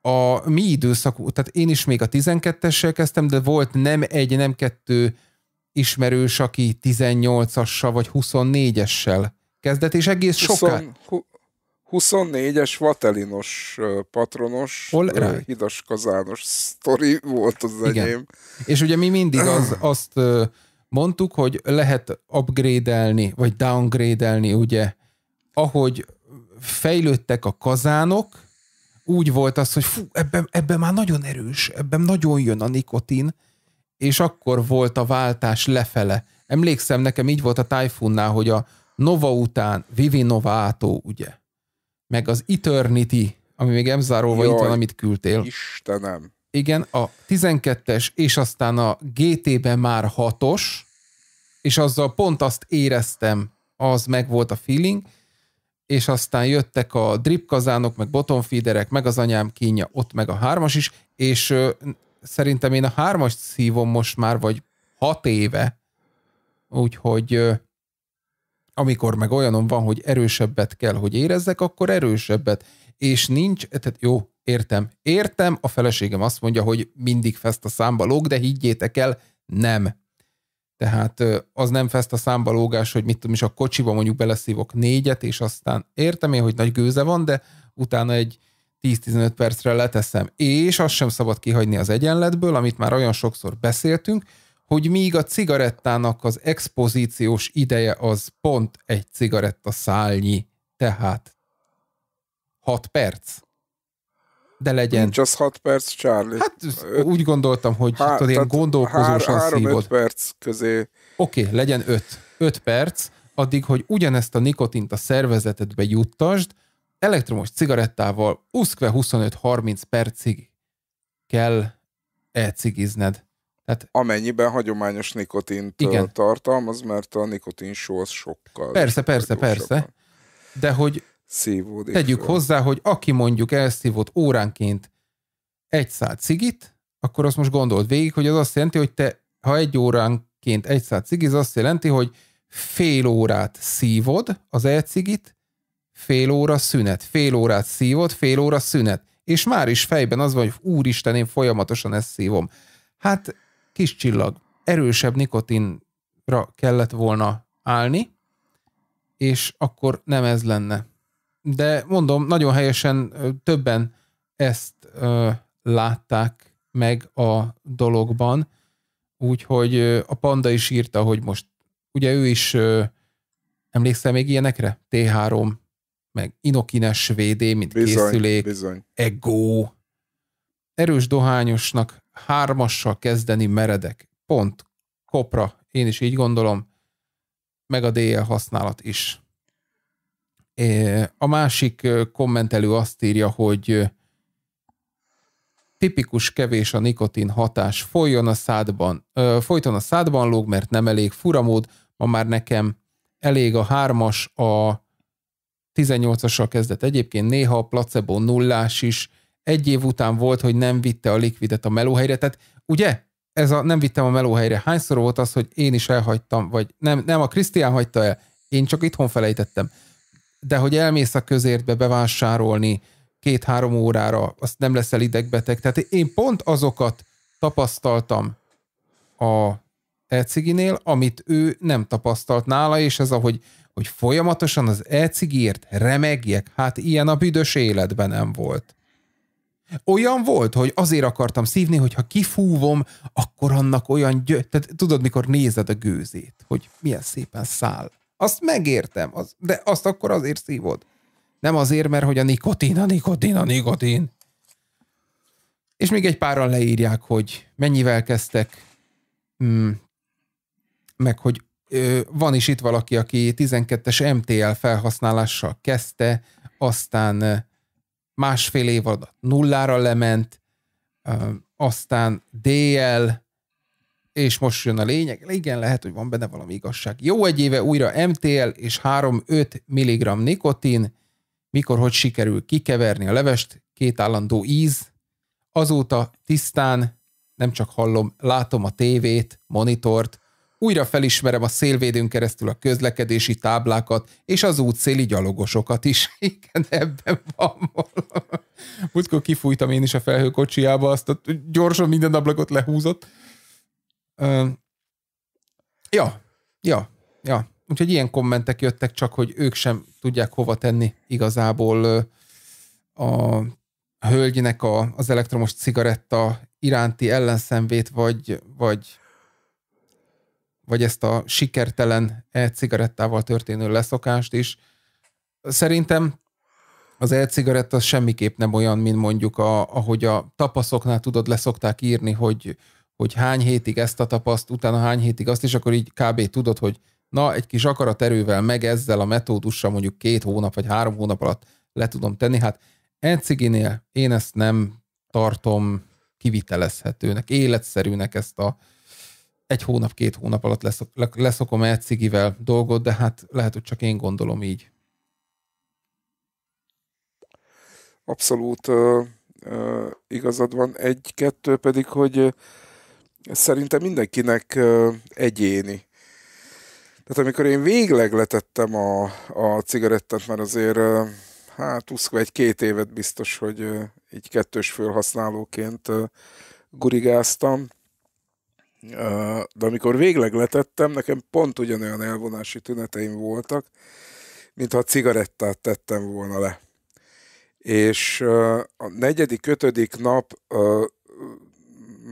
a mi időszakú, tehát én is még a 12-essel kezdtem, de volt nem egy, nem kettő ismerős, aki 18-assal vagy 24-essel kezdett, és egész 20, soká... 24-es vatelinos patronos, Hol, hidas kazános sztori volt az Igen. enyém. És ugye mi mindig az, azt mondtuk, hogy lehet upgrade-elni, vagy downgrade-elni, ugye, ahogy fejlődtek a kazánok, úgy volt az, hogy fú, ebben, ebben már nagyon erős, ebben nagyon jön a nikotin, és akkor volt a váltás lefele. Emlékszem, nekem így volt a Typhoonnál, hogy a Nova után Vivi Novato, ugye? Meg az Eternity, ami még emzárolva itt van, amit küldtél. Istenem. Igen, a 12-es, és aztán a GT-ben már 6-os, és azzal pont azt éreztem, az meg volt a feeling, és aztán jöttek a drip kazánok, meg bottomfeederek, meg az anyám kínja, ott meg a hármas is, és szerintem én a hármas szívom most már, vagy hat éve, úgyhogy amikor meg olyanom van, hogy erősebbet kell, hogy érezzek, akkor erősebbet. És nincs, tehát jó, értem, értem, a feleségem azt mondja, hogy mindig feszt a számba lóg, de higgyétek el, nem. Tehát az nem feszt a számba lógás, hogy mit tudom és a kocsiba mondjuk beleszívok négyet, és aztán értem én, hogy nagy gőze van, de utána egy 10-15 percre leteszem, és azt sem szabad kihagyni az egyenletből, amit már olyan sokszor beszéltünk, hogy míg a cigarettának az expozíciós ideje az pont egy cigaretta szálnyi, tehát 6 perc. De legyen. Nincs az 6 perc, Charlie. Hát öt, úgy gondoltam, hogy há, tudod, ilyen gondolkozósan hár, szívod. 5 perc közé. Oké, okay, legyen 5. 5 perc, addig, hogy ugyanezt a nikotint a szervezetedbe juttasd, elektromos cigarettával uszkve 25-30 percig kell elcigizned. Tehát, Amennyiben hagyományos nikotint igen. tartalmaz, mert a só az sokkal... Persze, persze, persze. De hogy szívódik tegyük fel. hozzá, hogy aki mondjuk elszívott óránként egy szál cigit, akkor azt most gondold végig, hogy az azt jelenti, hogy te, ha egy óránként egy szál cigiz, azt jelenti, hogy fél órát szívod az elcigit, fél óra szünet, fél órát szívod, fél óra szünet, és már is fejben az van, hogy úristen, én folyamatosan ezt szívom. Hát, kis csillag, erősebb nikotinra kellett volna állni, és akkor nem ez lenne. De mondom, nagyon helyesen többen ezt ö, látták meg a dologban, úgyhogy a panda is írta, hogy most ugye ő is ö, emlékszel még ilyenekre? T3 meg inokines VD, mint bizony, készülék, bizony. ego. Erős dohányosnak hármassal kezdeni meredek. Pont. Kopra. Én is így gondolom. Meg a DL használat is. A másik kommentelő azt írja, hogy tipikus kevés a nikotin hatás, folyjon a szádban, ö, folyton a szádban lóg, mert nem elég furamód, ma már nekem elég a hármas, a 18 assal kezdett egyébként, néha a placebo nullás is, egy év után volt, hogy nem vitte a likvidet a melóhelyre, tehát ugye ez a nem vittem a melóhelyre, hányszor volt az, hogy én is elhagytam, vagy nem, nem a Krisztián hagyta el, én csak itthon felejtettem. De hogy elmész a közértbe bevásárolni két-három órára, azt nem leszel idegbeteg. Tehát én pont azokat tapasztaltam a Eciginél, amit ő nem tapasztalt nála, és ez ahogy hogy folyamatosan az e remegjek, hát ilyen a büdös életben nem volt. Olyan volt, hogy azért akartam szívni, hogy ha kifúvom, akkor annak olyan gyö... Tehát tudod, mikor nézed a gőzét, hogy milyen szépen száll. Azt megértem, az, de azt akkor azért szívod. Nem azért, mert hogy a nikotin, a nikotin, a nikotin. És még egy páran leírják, hogy mennyivel kezdtek, hmm. meg hogy van is itt valaki, aki 12-es MTL felhasználással kezdte, aztán másfél év alatt nullára lement, aztán DL, és most jön a lényeg, igen, lehet, hogy van benne valami igazság. Jó egy éve újra MTL és 3-5 mg nikotin, mikor hogy sikerül kikeverni a levest, két állandó íz, azóta tisztán nem csak hallom, látom a tévét, monitort, újra felismerem a szélvédőn keresztül a közlekedési táblákat és az útszéli gyalogosokat is. Igen, ebben van valami. Múltkor kifújtam én is a felhőkocsiába, azt a gyorsan minden ablakot lehúzott. ja, ja, ja. Úgyhogy ilyen kommentek jöttek, csak hogy ők sem tudják hova tenni igazából a hölgynek a, az elektromos cigaretta iránti ellenszenvét, vagy, vagy vagy ezt a sikertelen e-cigarettával történő leszokást is. Szerintem az e-cigaretta semmiképp nem olyan, mint mondjuk, a, ahogy a tapaszoknál tudod, leszokták írni, hogy, hogy hány hétig ezt a tapaszt, utána hány hétig azt, és akkor így kb. tudod, hogy na, egy kis akaraterővel, meg ezzel a metódussal mondjuk két hónap vagy három hónap alatt le tudom tenni. Hát e-ciginél én ezt nem tartom kivitelezhetőnek, életszerűnek ezt a, egy hónap, két hónap alatt leszok, leszokom el cigivel dolgot, de hát lehet, hogy csak én gondolom így. Abszolút uh, uh, igazad van. Egy-kettő pedig, hogy szerintem mindenkinek uh, egyéni. Tehát amikor én végleg letettem a, a cigarettát, mert azért hát 21-két évet biztos, hogy így kettős fölhasználóként gurigáztam, de amikor végleg letettem, nekem pont ugyanolyan elvonási tüneteim voltak, mintha cigarettát tettem volna le. És a negyedik, ötödik nap,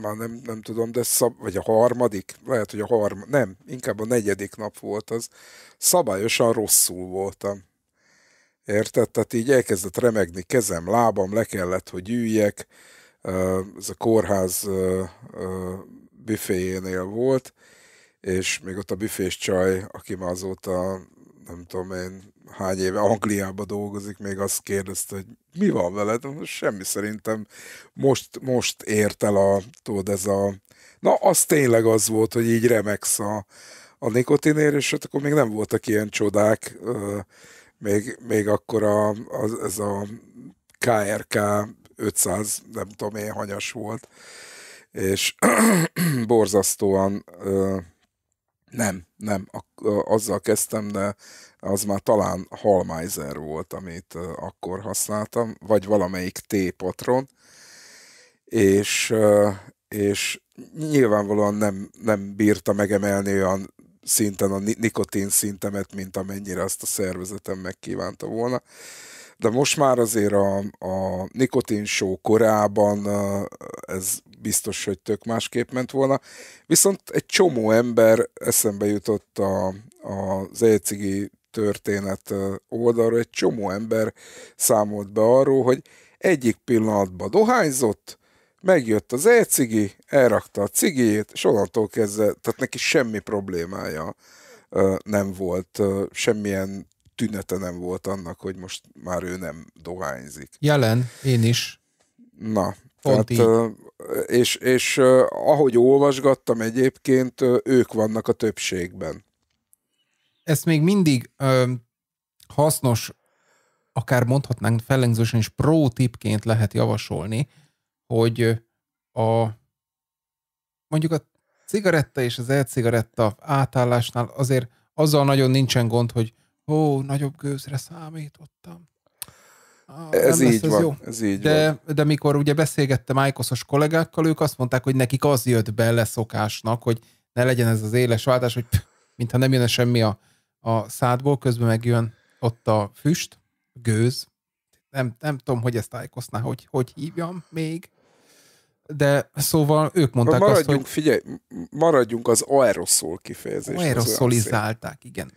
már nem, nem tudom, de szab, vagy a harmadik, lehet, hogy a harmadik, nem, inkább a negyedik nap volt az, szabályosan rosszul voltam. Érted? Tehát így elkezdett remegni kezem, lábam, le kellett, hogy üljek, ez a kórház büféjénél volt, és még ott a büfés csaj, aki már azóta nem tudom én hány éve Angliába dolgozik, még azt kérdezte, hogy mi van veled? Semmi szerintem most, most ért el a, tudod, ez a... Na, az tényleg az volt, hogy így remeksz a, a nikotinér, és hát akkor még nem voltak ilyen csodák, még, még akkor a, az, ez a KRK 500, nem tudom én, hanyas volt és borzasztóan ö, nem, nem, a, a, azzal kezdtem, de az már talán Halmeiser volt, amit ö, akkor használtam, vagy valamelyik T-patron, és, ö, és nyilvánvalóan nem, nem bírta megemelni olyan szinten a nikotin szintemet, mint amennyire azt a szervezetem megkívánta volna. De most már azért a, a nikotin show korában ez biztos, hogy tök másképp ment volna. Viszont egy csomó ember eszembe jutott a, a, az Ejcigi történet oldalra, egy csomó ember számolt be arról, hogy egyik pillanatban dohányzott, megjött az e-cigi, elrakta a cigijét, és onnantól kezdve, tehát neki semmi problémája nem volt, semmilyen tünete nem volt annak, hogy most már ő nem dohányzik. Jelen, én is. Na, Pont tehát így és, és ahogy olvasgattam egyébként, ők vannak a többségben. Ezt még mindig ö, hasznos, akár mondhatnánk fellengzősen is pro tipként lehet javasolni, hogy a mondjuk a cigaretta és az e-cigaretta átállásnál azért azzal nagyon nincsen gond, hogy ó, nagyobb gőzre számítottam ez így ez van, jó. ez így de, van. De mikor ugye beszélgettem Ájkoszos kollégákkal, ők azt mondták, hogy nekik az jött bele szokásnak, hogy ne legyen ez az éles váltás, hogy pff, mintha nem jönne semmi a, a szádból, közben megjön ott a füst, gőz. Nem, nem tudom, hogy ezt tájékozná, hogy hogy hívjam még. De szóval ők mondták maradjunk, azt, hogy... Figyelj, maradjunk az aeroszol kifejezés. Aeroszolizálták, igen.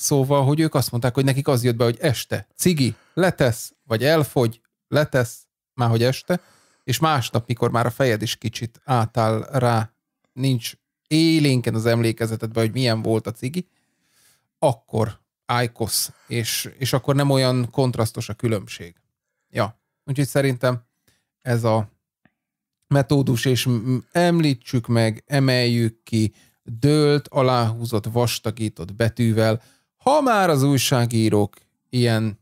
Szóval, hogy ők azt mondták, hogy nekik az jött be, hogy este cigi, letesz, vagy elfogy, letesz, már hogy este, és másnap, mikor már a fejed is kicsit átáll rá, nincs élénken az emlékezetedben, hogy milyen volt a cigi, akkor ájkosz, és, és akkor nem olyan kontrasztos a különbség. Ja, úgyhogy szerintem ez a metódus, és említsük meg, emeljük ki, dőlt, aláhúzott, vastagított betűvel, ha már az újságírók ilyen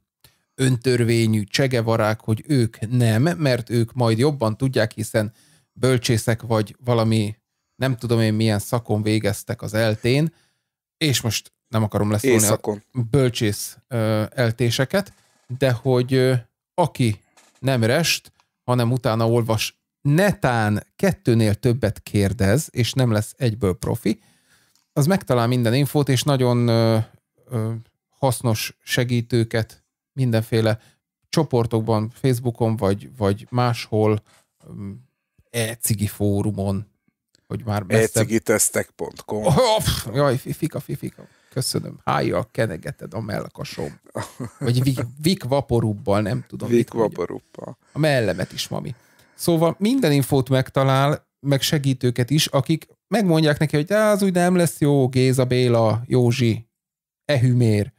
öntörvényű csegevarák, hogy ők nem, mert ők majd jobban tudják, hiszen bölcsészek vagy valami, nem tudom én milyen szakon végeztek az eltén, és most nem akarom leszólni a bölcsész ö, eltéseket, de hogy ö, aki nem rest, hanem utána olvas, netán kettőnél többet kérdez, és nem lesz egyből profi, az megtalál minden infót, és nagyon hasznos segítőket mindenféle csoportokban, Facebookon, vagy, vagy máshol, mm, e-cigi fórumon, hogy már messzebb... ecigitesztek.com oh, Jaj, fifika, fifika. Köszönöm. Hájjal kenegeted a mellkasom. Vagy vik, vaporúbbal, nem tudom. vaporúbbal. A mellemet is, mami. Szóval minden infót megtalál, meg segítőket is, akik megmondják neki, hogy az úgy nem lesz jó, Géza, Béla, Józsi, ehümér,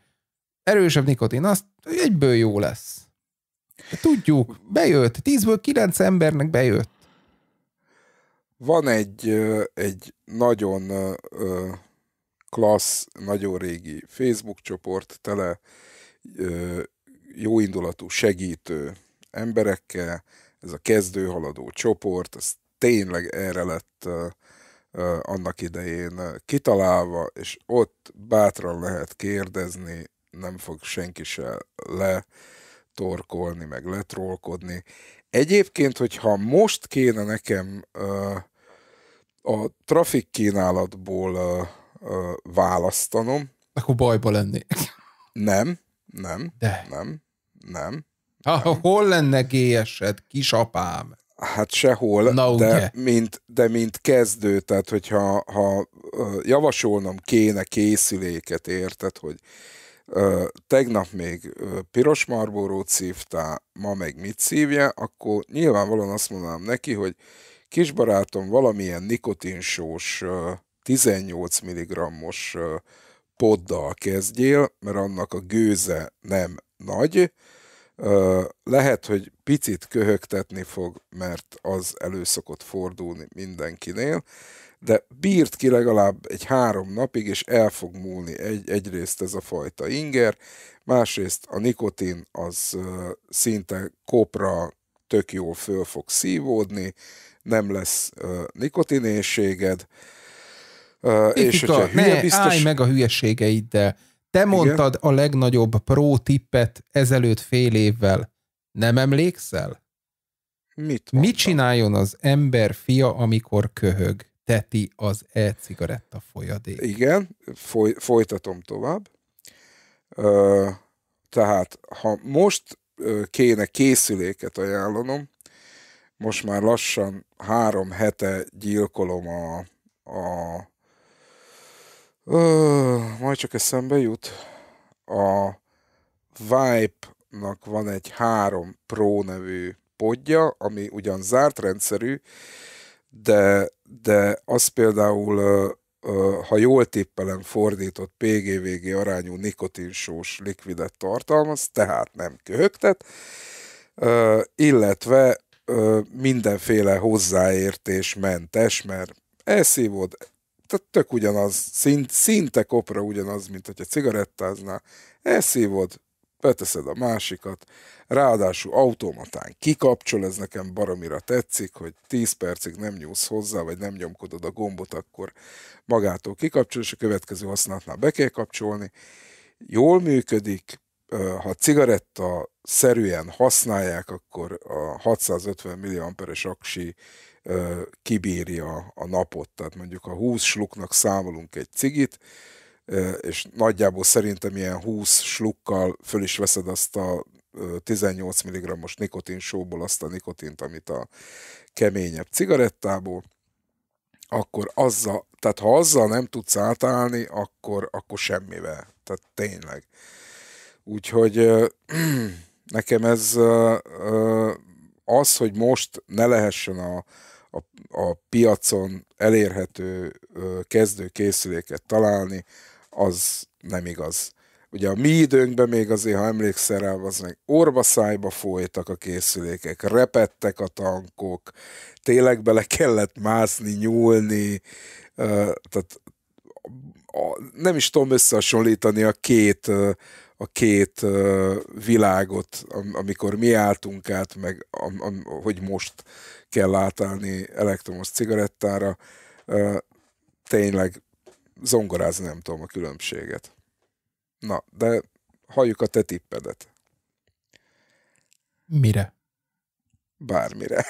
erősebb nikotin, az egyből jó lesz. De tudjuk, bejött. Tízből kilenc embernek bejött. Van egy, egy nagyon klassz, nagyon régi Facebook csoport, tele jóindulatú segítő emberekkel, ez a kezdőhaladó csoport, ez tényleg erre lett annak idején kitalálva, és ott bátran lehet kérdezni, nem fog senki se letorkolni, meg letrolkodni. Egyébként, hogyha most kéne nekem a trafik kínálatból választanom, akkor bajba lennék. Nem, nem, De. nem, nem. Ha, hol lenne gs kisapám? Hát sehol, Na, de, mint, de mint kezdő, tehát hogyha ha javasolnom kéne készüléket, érted, hogy ö, tegnap még ö, piros marborót szívta, ma meg mit szívja, akkor nyilvánvalóan azt mondanám neki, hogy kisbarátom valamilyen nikotinsós ö, 18 mg-os poddal kezdjél, mert annak a gőze nem nagy, lehet, hogy picit köhögtetni fog, mert az előszokott fordulni mindenkinél, de bírt ki legalább egy három napig, és el fog múlni egy, egyrészt ez a fajta inger, másrészt a nikotin az szinte kopra tök jól föl fog szívódni, nem lesz uh, nikotinéséged, uh, és hogyha hülye biztos... állj meg a hülyeségeiddel, te Igen. mondtad a legnagyobb pro tippet ezelőtt fél évvel. Nem emlékszel? Mit, mondtam? Mit csináljon az ember fia, amikor köhög? Teti az e-cigaretta folyadék. Igen, foly, folytatom tovább. Ö, tehát, ha most kéne készüléket ajánlanom, most már lassan három hete gyilkolom a, a Ö, majd csak eszembe jut. A Vibe-nak van egy 3 Pro nevű podja, ami ugyan zárt rendszerű, de, de az például, ha jól tippelem, fordított PGVG arányú nikotinsós likvidet tartalmaz, tehát nem köhögtet, illetve mindenféle hozzáértés mentes, mert elszívod, tehát tök ugyanaz, szint, szinte kopra ugyanaz, mint hogyha cigarettáznál. Elszívod, beteszed a másikat, ráadásul automatán kikapcsol, ez nekem baromira tetszik, hogy 10 percig nem nyúlsz hozzá, vagy nem nyomkodod a gombot, akkor magától kikapcsol, és a következő használatnál be kell kapcsolni. Jól működik, ha cigaretta szerűen használják, akkor a 650 milliamperes aksi kibírja a napot. Tehát mondjuk a 20 sluknak számolunk egy cigit, és nagyjából szerintem ilyen 20 slukkal föl is veszed azt a 18 mg-os nikotinsóból azt a nikotint, amit a keményebb cigarettából, akkor azzal, tehát ha azzal nem tudsz átállni, akkor, akkor semmivel. Tehát tényleg. Úgyhogy nekem ez az, hogy most ne lehessen a a, a piacon elérhető kezdő készüléket találni, az nem igaz. Ugye a mi időnkben még azért, ha emlékszel rá, az meg orba szájba folytak a készülékek, repettek a tankok, tényleg bele kellett mászni, nyúlni, tehát nem is tudom összehasonlítani a két a két világot, amikor mi álltunk át, meg hogy most kell átállni elektromos cigarettára, tényleg zongorázni nem tudom a különbséget. Na, de halljuk a te tippedet. Mire? Bármire.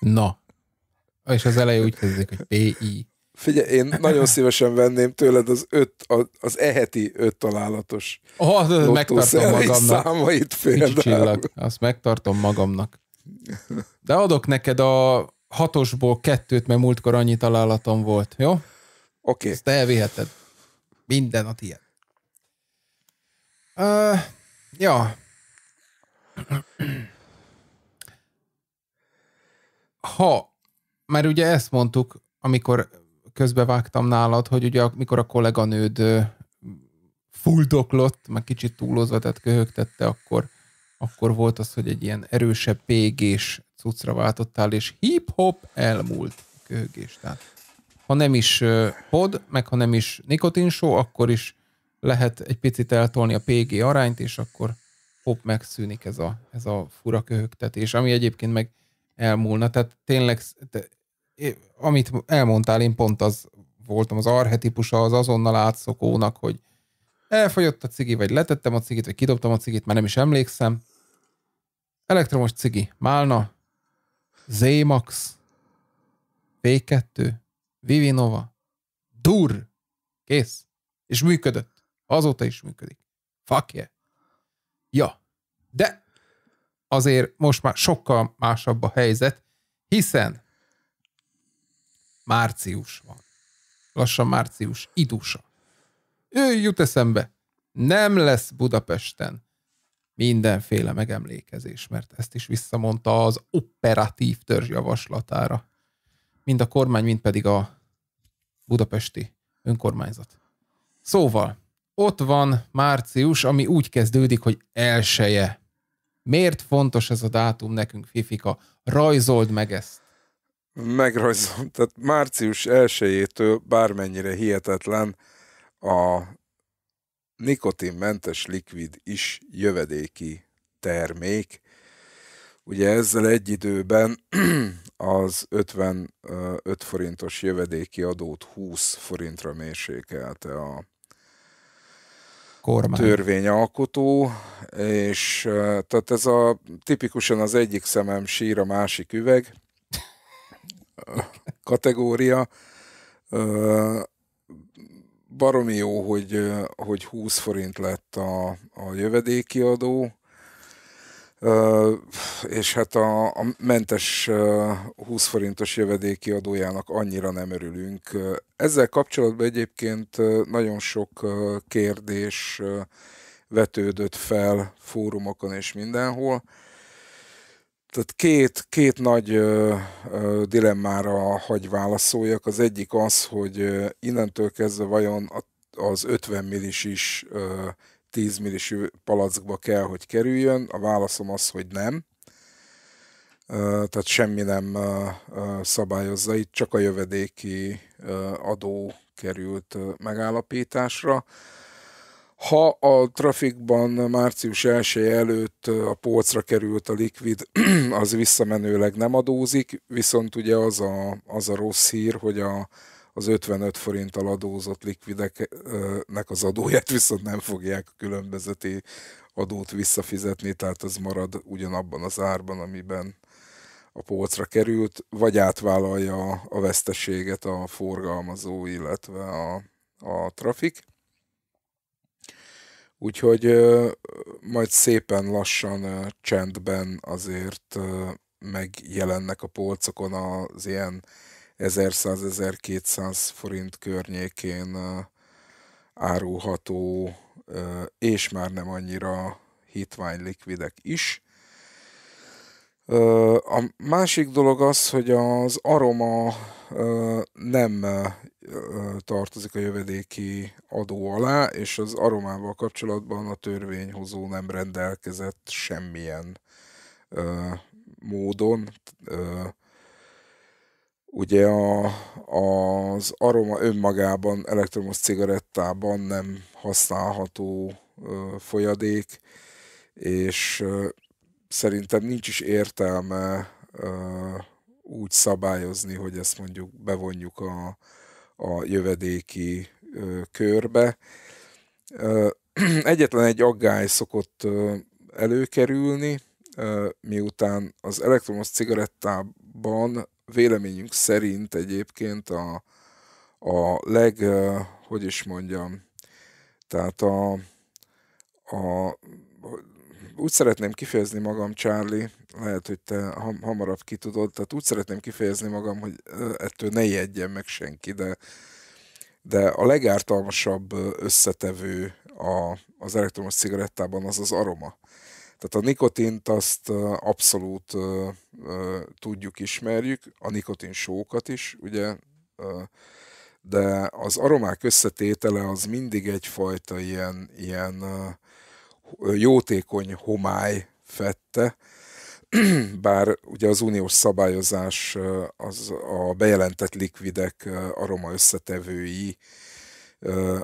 Na. És az elején úgy kezdődik, hogy PI. Figyelj, én nagyon szívesen venném tőled az öt, az eheti öt találatos. Oh, megtartom magamnak. Számait például. Csillag, azt megtartom magamnak. De adok neked a hatosból kettőt, mert múltkor annyi találatom volt, jó? Oké. Okay. Ezt elviheted. Minden a tiéd. Uh, ja. Ha, mert ugye ezt mondtuk, amikor közbevágtam nálad, hogy ugye mikor a kolléganőd fuldoklott, meg kicsit túlozva, tehát köhögtette, akkor, akkor volt az, hogy egy ilyen erősebb pégés cuccra váltottál, és hip-hop elmúlt köhögés. Tehát ha nem is pod, meg ha nem is nikotinsó, akkor is lehet egy picit eltolni a PG arányt, és akkor hop megszűnik ez a, ez a fura köhögtetés, ami egyébként meg elmúlna. Tehát tényleg amit elmondtál, én pont az voltam, az arhetipusa az azonnal átszokónak, hogy elfogyott a cigi, vagy letettem a cigit, vagy kidobtam a cigit, már nem is emlékszem. Elektromos cigi, Málna, Zmax, V2, Vivinova, Dur, kész. És működött. Azóta is működik. Fuck yeah. Ja, de azért most már sokkal másabb a helyzet, hiszen Március van. Lassan március idusa. Ő jut eszembe. Nem lesz Budapesten mindenféle megemlékezés, mert ezt is visszamondta az operatív törzs javaslatára. Mind a kormány, mind pedig a budapesti önkormányzat. Szóval, ott van március, ami úgy kezdődik, hogy elseje. Miért fontos ez a dátum nekünk, Fifika? Rajzold meg ezt megrajzom, tehát március 1-től bármennyire hihetetlen a nikotinmentes likvid is jövedéki termék. Ugye ezzel egy időben az 55 forintos jövedéki adót 20 forintra mérsékelte a Kormány. törvényalkotó, és tehát ez a tipikusan az egyik szemem sír, a másik üveg kategória. Baromi jó, hogy, hogy 20 forint lett a, a jövedéki adó, és hát a, a mentes 20 forintos jövedéki adójának annyira nem örülünk. Ezzel kapcsolatban egyébként nagyon sok kérdés vetődött fel fórumokon és mindenhol tehát két, két nagy ö, ö, dilemmára hagy válaszoljak. Az egyik az, hogy innentől kezdve vajon az 50 millis is ö, 10 millis palackba kell, hogy kerüljön. A válaszom az, hogy nem. Ö, tehát semmi nem ö, ö, szabályozza itt, csak a jövedéki ö, adó került ö, megállapításra. Ö, ha a trafikban március 1 előtt a polcra került a likvid, az visszamenőleg nem adózik, viszont ugye az a, az a rossz hír, hogy a, az 55 forinttal adózott likvideknek az adóját viszont nem fogják a különbözeti adót visszafizetni, tehát az marad ugyanabban az árban, amiben a polcra került, vagy átvállalja a veszteséget a forgalmazó, illetve a, a trafik. Úgyhogy majd szépen lassan csendben azért megjelennek a polcokon az ilyen 1100-1200 forint környékén árulható és már nem annyira hitvány likvidek is. a másik dolog az, hogy az aroma nem tartozik a jövedéki adó alá, és az aromával kapcsolatban a törvényhozó nem rendelkezett semmilyen módon. Ugye a, az aroma önmagában elektromos cigarettában nem használható folyadék, és szerintem nincs is értelme úgy szabályozni, hogy ezt mondjuk bevonjuk a, a jövedéki ö, körbe. Ö, egyetlen egy aggály szokott ö, előkerülni, ö, miután az elektromos cigarettában véleményünk szerint egyébként a, a leg, ö, hogy is mondjam, tehát a, a, úgy szeretném kifejezni magam, Charlie, lehet, hogy te hamarabb ki tudod. Tehát úgy szeretném kifejezni magam, hogy ettől ne ijedjen meg senki, de, de a legártalmasabb összetevő a, az elektromos cigarettában az az aroma. Tehát a nikotint azt abszolút uh, uh, tudjuk, ismerjük, a nikotin sókat is, ugye, uh, de az aromák összetétele az mindig egyfajta ilyen, ilyen jótékony homály fette, bár ugye az uniós szabályozás az a bejelentett likvidek aroma összetevői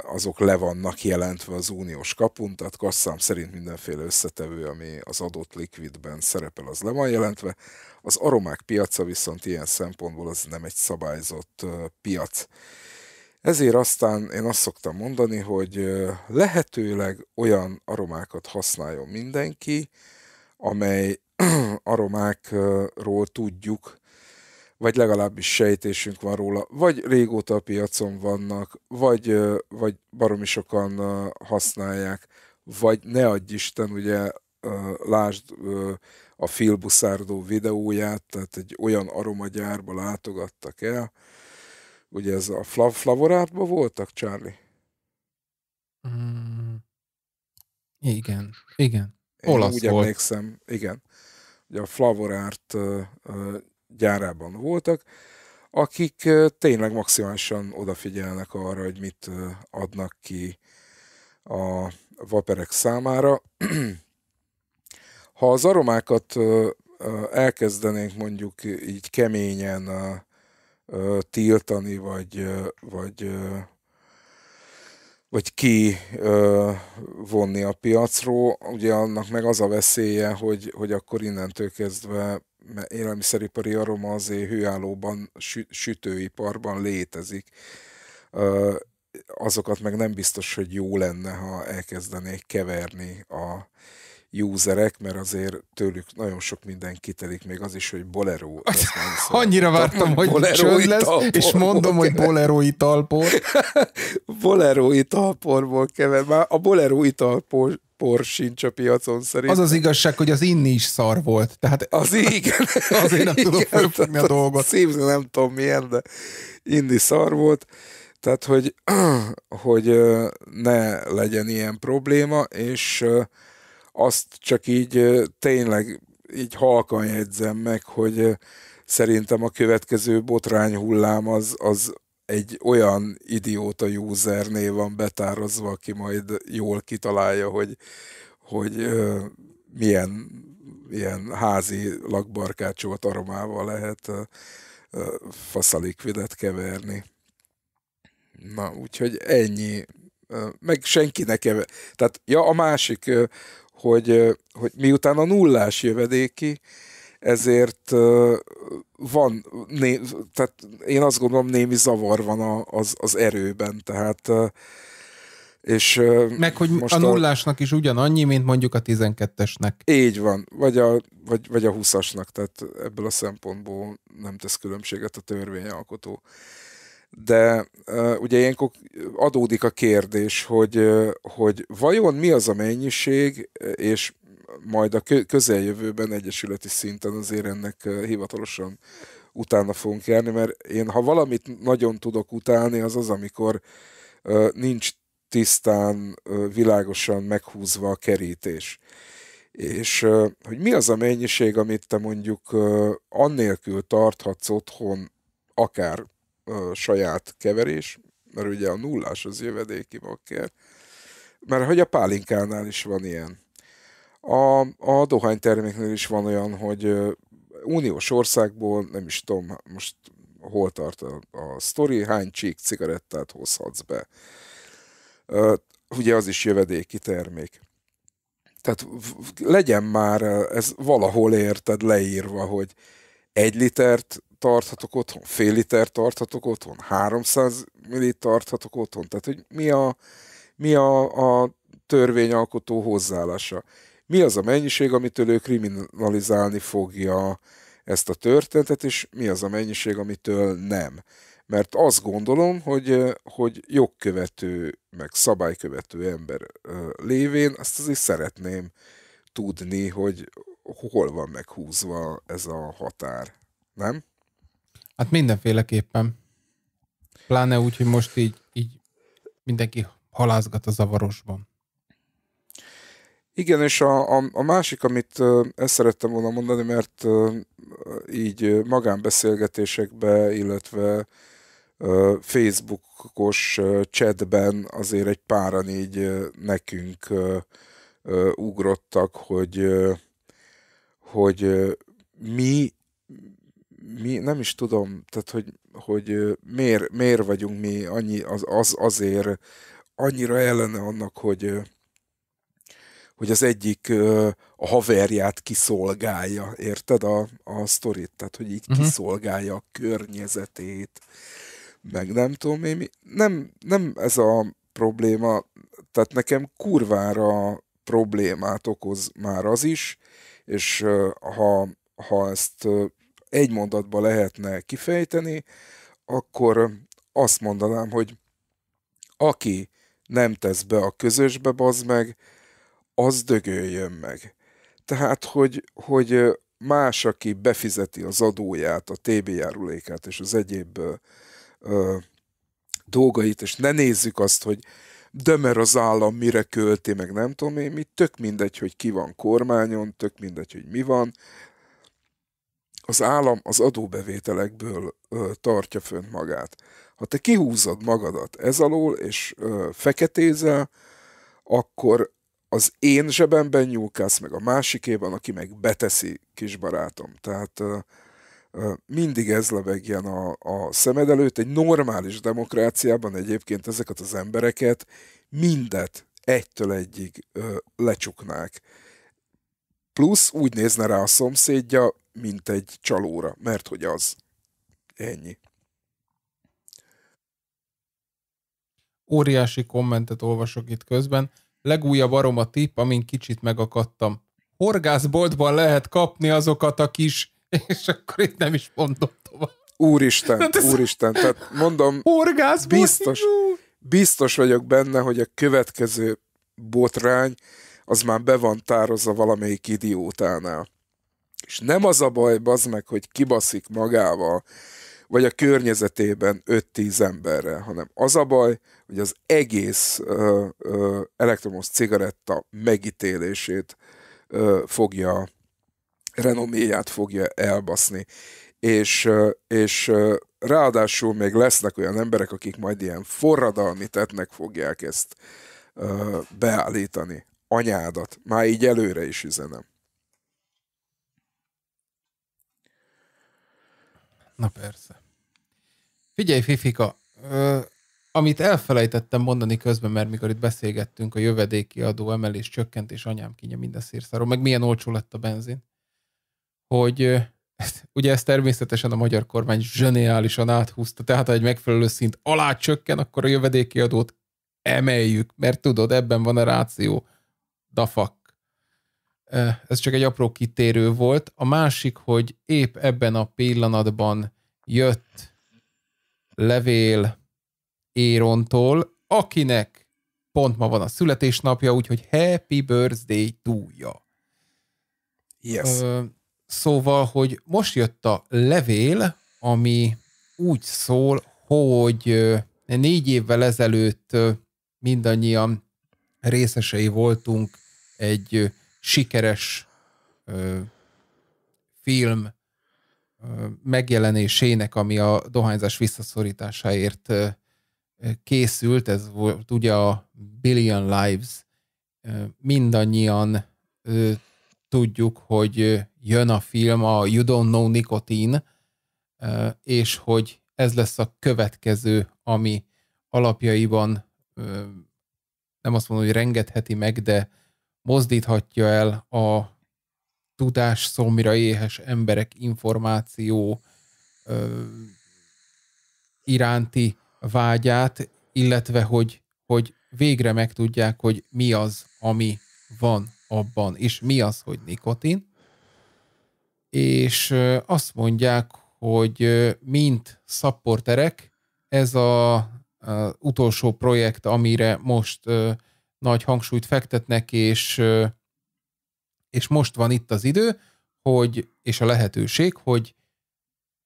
azok le vannak jelentve az uniós kapun, tehát kasszám szerint mindenféle összetevő, ami az adott likvidben szerepel, az le van jelentve. Az aromák piaca viszont ilyen szempontból az nem egy szabályzott piac. Ezért aztán én azt szoktam mondani, hogy lehetőleg olyan aromákat használjon mindenki, amely aromákról tudjuk, vagy legalábbis sejtésünk van róla, vagy régóta a piacon vannak, vagy, vagy baromi sokan használják, vagy ne adj Isten, ugye lásd a Phil Buszárdó videóját, tehát egy olyan aromagyárba látogattak el, ugye ez a flav flavorátban voltak, Charlie? Mm, igen, igen. Olasz úgy volt. emlékszem, igen. Ugye a Flavorárt gyárában voltak, akik tényleg maximálisan odafigyelnek arra, hogy mit adnak ki a vaperek számára. Ha az aromákat elkezdenénk mondjuk így keményen tiltani, vagy, vagy vagy ki ö, vonni a piacról. Ugye annak meg az a veszélye, hogy, hogy akkor innentől kezdve élelmiszeripari aroma azért hőállóban, sü, sütőiparban létezik. Ö, azokat meg nem biztos, hogy jó lenne, ha elkezdenék keverni a userek, mert azért tőlük nagyon sok minden kitelik, még az is, hogy bolero. Annyira vártam, hogy csönd lesz, talpor, és mondom, hogy bolero italpor. bolero italporból kever. Már a bolero italpor por sincs a piacon szerintem. Az az igazság, hogy az inni is szar volt. Tehát az igen. Azért nem igen, tudom fölfogni a dolgot. Szív, nem tudom milyen, de inni szar volt. Tehát, hogy, hogy ne legyen ilyen probléma, és azt csak így tényleg így halkan jegyzem meg, hogy szerintem a következő botrány hullám az, az egy olyan idióta usernél van betározva, aki majd jól kitalálja, hogy, hogy milyen, milyen házi lakbarkácsolt aromával lehet faszalikvidet keverni. Na, úgyhogy ennyi. Meg senki ne kever. Tehát, ja, a másik, hogy, hogy miután a nullás jövedéki, ezért van, né, tehát én azt gondolom némi zavar van az, az erőben, tehát és, Meg, hogy most a nullásnak a... is ugyanannyi, mint mondjuk a 12-esnek. Így van, vagy a, vagy, vagy a 20-asnak, tehát ebből a szempontból nem tesz különbséget a törvényalkotó de uh, ugye ilyenkor adódik a kérdés, hogy, uh, hogy vajon mi az a mennyiség, és majd a közeljövőben egyesületi szinten azért ennek uh, hivatalosan utána fogunk járni, mert én ha valamit nagyon tudok utálni, az az, amikor uh, nincs tisztán, uh, világosan meghúzva a kerítés. És hogy mi az a mennyiség, amit te mondjuk annélkül tarthatsz otthon, akár a saját keverés, mert ugye a nullás az jövedéki bakker, mert hogy a pálinkánál is van ilyen. A, a dohányterméknél is van olyan, hogy uniós országból, nem is tudom, most hol tart a, a sztori, hány csík cigarettát hozhatsz be. Ugye az is jövedéki termék. Tehát legyen már ez valahol érted leírva, hogy egy litert tarthatok otthon, fél liter tarthatok otthon, 300 millit tarthatok otthon. Tehát, hogy mi a, mi a, a törvényalkotó hozzáállása. Mi az a mennyiség, amitől ő kriminalizálni fogja ezt a történetet, és mi az a mennyiség, amitől nem. Mert azt gondolom, hogy, hogy jogkövető, meg szabálykövető ember lévén azt azért szeretném tudni, hogy hol van meghúzva ez a határ. Nem? Hát mindenféleképpen. Pláne úgy, hogy most így, így mindenki halázgat a zavarosban. Igen, és a, a, a másik, amit ezt szerettem volna mondani, mert így magánbeszélgetésekbe, illetve Facebookos chatben azért egy páran így nekünk ugrottak, hogy, hogy mi mi nem is tudom, tehát hogy, hogy miért, miért vagyunk mi annyi, az, az, azért annyira ellene annak, hogy, hogy az egyik a haverját kiszolgálja, érted a, a sztorit? Tehát, hogy így uh-huh. kiszolgálja a környezetét, meg nem tudom én mi. Nem, nem ez a probléma, tehát nekem kurvára problémát okoz már az is, és ha, ha ezt egy mondatba lehetne kifejteni, akkor azt mondanám, hogy aki nem tesz be a közösbe, bazd meg, az dögöljön meg. Tehát, hogy, hogy más, aki befizeti az adóját, a TB járulékát és az egyéb ö, ö, dolgait, és ne nézzük azt, hogy de mert az állam mire költi, meg nem tudom én, mi tök mindegy, hogy ki van kormányon, tök mindegy, hogy mi van, az állam az adóbevételekből ö, tartja fönt magát. Ha te kihúzod magadat ez alól, és ö, feketézel, akkor az én zsebemben nyúlkálsz, meg a másikéban, aki meg beteszi, kisbarátom. Tehát ö, ö, mindig ez levegjen a, a szemed előtt. Egy normális demokráciában egyébként ezeket az embereket mindet egytől egyig ö, lecsuknák Plusz úgy nézne rá a szomszédja, mint egy csalóra, mert hogy az. Ennyi. Óriási kommentet olvasok itt közben. Legújabb aroma tipp, amin kicsit megakadtam. Horgászboltban lehet kapni azokat a kis, és akkor itt nem is mondom tovább. Úristen, hát ez... úristen, tehát mondom, biztos, biztos vagyok benne, hogy a következő botrány, az már be van tározva valamelyik idiótánál. És nem az a baj, az meg, hogy kibaszik magával, vagy a környezetében 5-10 emberre, hanem az a baj, hogy az egész ö, ö, elektromos cigaretta megítélését ö, fogja, renoméját fogja elbaszni. És, és ráadásul még lesznek olyan emberek, akik majd ilyen forradalmi tetnek fogják ezt beállítani anyádat. Már így előre is üzenem. Na persze. Figyelj, Fifika, ö, amit elfelejtettem mondani közben, mert mikor itt beszélgettünk a jövedéki adó emelés, csökkentés, anyám kínja minden szírszáról, meg milyen olcsó lett a benzin, hogy ö, ugye ez természetesen a magyar kormány zseniálisan áthúzta, tehát ha egy megfelelő szint alá csökken, akkor a jövedéki adót emeljük, mert tudod, ebben van a ráció the fuck. Ez csak egy apró kitérő volt. A másik, hogy épp ebben a pillanatban jött levél Érontól, akinek pont ma van a születésnapja, úgyhogy happy birthday túlja. Yes. Ö, szóval, hogy most jött a levél, ami úgy szól, hogy négy évvel ezelőtt mindannyian részesei voltunk egy sikeres ö, film ö, megjelenésének, ami a dohányzás visszaszorításáért ö, készült, ez volt ugye a Billion Lives, ö, mindannyian ö, tudjuk, hogy jön a film a You Don't Know Nicotine, és hogy ez lesz a következő, ami alapjaiban nem azt mondom, hogy rengetheti meg, de mozdíthatja el a tudás szomira éhes emberek információ ö, iránti vágyát, illetve hogy, hogy végre megtudják, hogy mi az, ami van abban, és mi az, hogy nikotin. És ö, azt mondják, hogy ö, mint szapporterek, ez a, utolsó projekt, amire most ö, nagy hangsúlyt fektetnek, és, és most van itt az idő, hogy, és a lehetőség, hogy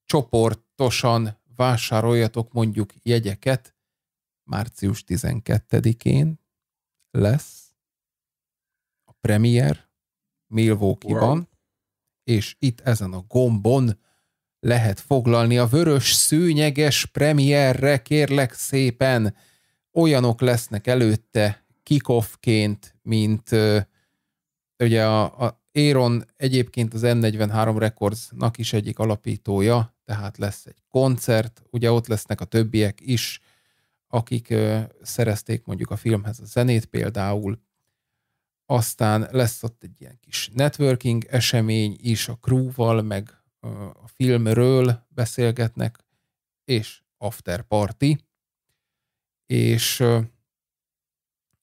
csoportosan vásároljatok mondjuk jegyeket március 12-én lesz a premier Milwaukee-ban, wow. és itt ezen a gombon lehet foglalni a vörös szőnyeges premierre, kérlek szépen. Olyanok lesznek előtte, kickoffként, mint ugye a, a Éron egyébként az N43 Recordsnak is egyik alapítója, tehát lesz egy koncert, ugye ott lesznek a többiek is, akik ö, szerezték mondjuk a filmhez a zenét például, aztán lesz ott egy ilyen kis networking esemény is a crewval, meg ö, a filmről beszélgetnek, és after party, és ö,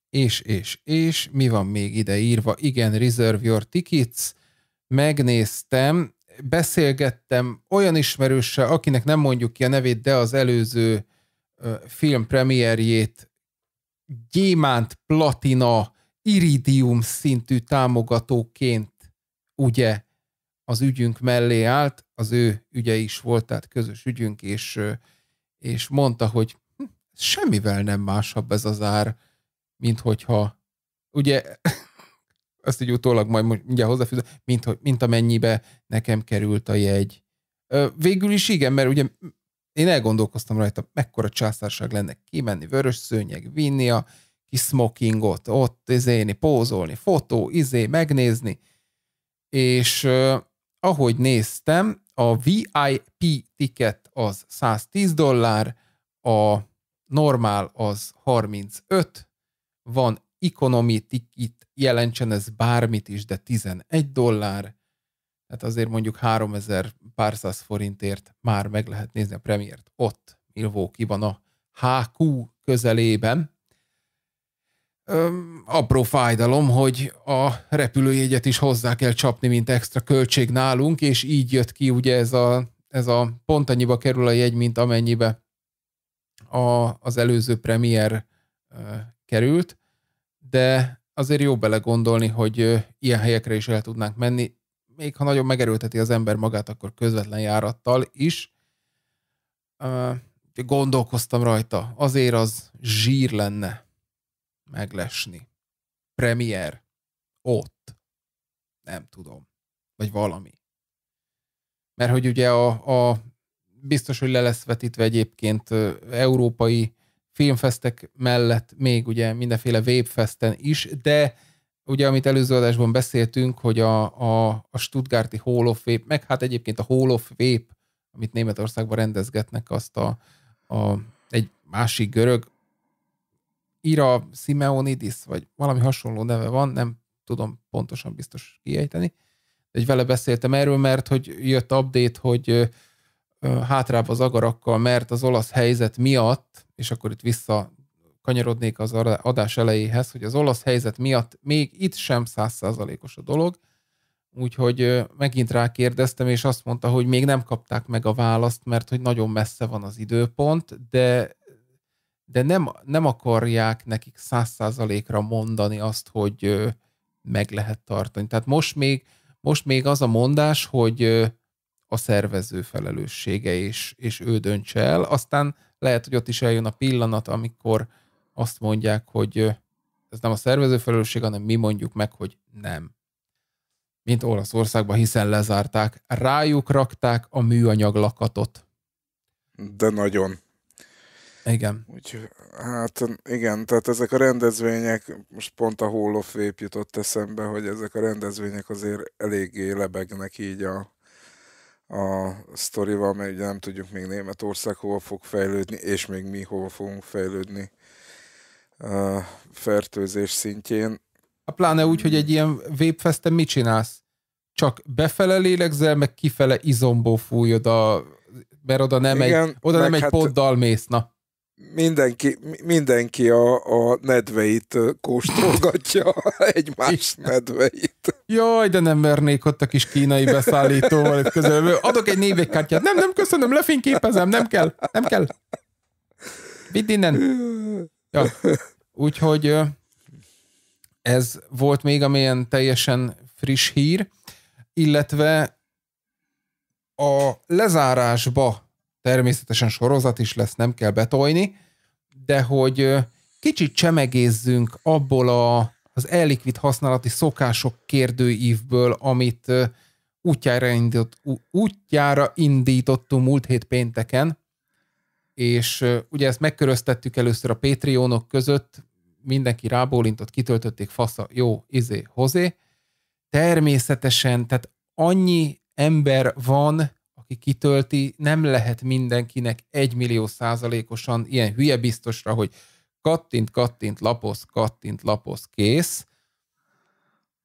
és, és, és, mi van még ide írva? Igen, reserve your tickets, megnéztem, beszélgettem olyan ismerőssel, akinek nem mondjuk ki a nevét, de az előző film premierjét gyémánt platina iridium szintű támogatóként ugye az ügyünk mellé állt, az ő ügye is volt, tehát közös ügyünk, és, és mondta, hogy hm, semmivel nem másabb ez az ár, mint hogyha, ugye, azt így utólag majd mindjárt hozzáfűzöm, mint, hogy, mint amennyibe nekem került a jegy. Végül is igen, mert ugye én elgondolkoztam rajta, mekkora császárság lenne kimenni, vörös szőnyeg, vinni a kis smokingot, ott izéni, pózolni, fotó, izé, megnézni. És uh, ahogy néztem, a VIP ticket az 110 dollár, a normál az 35, van economy ticket, jelentsen ez bármit is, de 11 dollár, tehát azért mondjuk 3000 pár száz forintért már meg lehet nézni a premiért ott, milwaukee van a HQ közelében. Öm, apró fájdalom, hogy a repülőjegyet is hozzá kell csapni, mint extra költség nálunk, és így jött ki ugye ez a, ez a pont annyiba kerül a jegy, mint amennyibe a, az előző premier került, de azért jó belegondolni, hogy ilyen helyekre is el tudnánk menni, még ha nagyon megerőlteti az ember magát, akkor közvetlen járattal is. Gondolkoztam rajta, azért az zsír lenne meglesni. Premier. Ott. Nem tudom. Vagy valami. Mert hogy ugye a, a biztos, hogy le lesz vetítve egyébként európai filmfesztek mellett még ugye mindenféle webfesten is, de ugye amit előző adásban beszéltünk, hogy a, a, a Stuttgarti Hall of Vape, meg hát egyébként a Hall of Vape, amit Németországban rendezgetnek, azt a, a egy másik görög, Ira Simeonidis, vagy valami hasonló neve van, nem tudom pontosan biztos kiejteni, egy vele beszéltem erről, mert hogy jött update, hogy hátrább az agarakkal, mert az olasz helyzet miatt és akkor itt vissza kanyarodnék az adás elejéhez, hogy az olasz helyzet miatt még itt sem százszázalékos a dolog, úgyhogy megint rákérdeztem, és azt mondta, hogy még nem kapták meg a választ, mert hogy nagyon messze van az időpont, de, de nem, nem akarják nekik százszázalékra mondani azt, hogy meg lehet tartani. Tehát most még, most még az a mondás, hogy a szervező felelőssége, és, és ő döntse el, aztán lehet, hogy ott is eljön a pillanat, amikor azt mondják, hogy ez nem a szervező felelősség, hanem mi mondjuk meg, hogy nem. Mint Olaszországban, hiszen lezárták, rájuk rakták a műanyag lakatot. De nagyon. Igen. Úgy, hát igen, tehát ezek a rendezvények, most pont a Hall of Fame jutott eszembe, hogy ezek a rendezvények azért eléggé lebegnek így a a sztorival, mert ugye nem tudjuk még Németország hova fog fejlődni, és még mi hova fogunk fejlődni a fertőzés szintjén. A pláne úgy, hogy egy ilyen vépfesten mit csinálsz? Csak befele lélegzel, meg kifele izomból fújod a... Mert oda nem Igen, egy, oda nem egy hát, poddal mész, na mindenki, mindenki a, a nedveit kóstolgatja, egymás nedveit. Jaj, de nem vernék ott a kis kínai beszállítóval közül. Adok egy névegykártyát. Nem, nem, köszönöm, lefényképezem, nem kell, nem kell. Vidd innen. Ja. Úgyhogy ez volt még, amilyen teljesen friss hír, illetve a lezárásba természetesen sorozat is lesz, nem kell betolni, de hogy kicsit csemegézzünk abból a, az elikvid használati szokások kérdőívből, amit útjára, indított, útjára indítottunk múlt hét pénteken, és ugye ezt megköröztettük először a Patreonok között, mindenki rábólintott, kitöltötték fasza, jó, izé, hozé. Természetesen, tehát annyi ember van, aki kitölti, nem lehet mindenkinek egymillió százalékosan ilyen hülye biztosra, hogy kattint, kattint, lapoz, kattint, lapoz, kész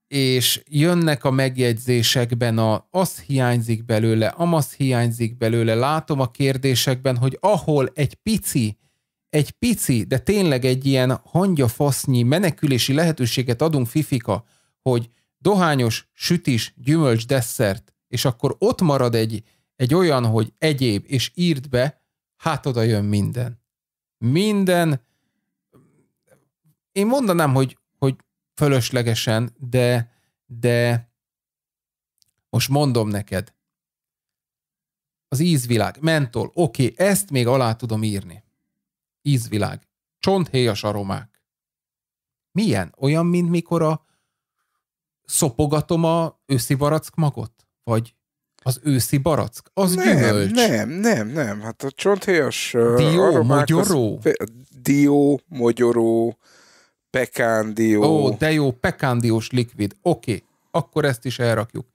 és jönnek a megjegyzésekben a az hiányzik belőle, amaz hiányzik belőle, látom a kérdésekben, hogy ahol egy pici, egy pici, de tényleg egy ilyen hangyafasznyi menekülési lehetőséget adunk Fifika, hogy dohányos, sütis, gyümölcs, desszert, és akkor ott marad egy egy olyan, hogy egyéb, és írd be, hát oda jön minden. Minden, én mondanám, hogy, hogy fölöslegesen, de, de most mondom neked, az ízvilág, mentol, oké, okay, ezt még alá tudom írni. Ízvilág, csonthéjas aromák. Milyen? Olyan, mint mikor a szopogatom a őszi magot? Vagy az őszi barack? Az nem, gyümölcs? Nem, nem, nem. Hát a csonthéjas Dió, magyaró, Az, dió, magyaró pekándió. Ó, de jó, pekándiós likvid. Oké, okay. akkor ezt is elrakjuk.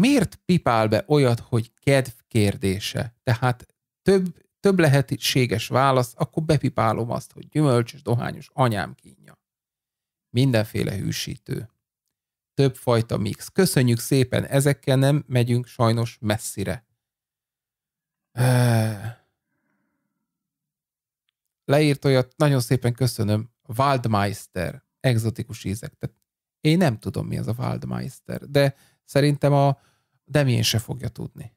Miért pipál be olyat, hogy kedv kérdése? Tehát több, több lehetséges válasz, akkor bepipálom azt, hogy gyümölcsös, dohányos, anyám kínja. Mindenféle hűsítő több fajta mix. Köszönjük szépen, ezekkel nem megyünk sajnos messzire. Leírt olyat, nagyon szépen köszönöm, Waldmeister, exotikus ízek. Tehát én nem tudom, mi az a Waldmeister, de szerintem a Demién se fogja tudni.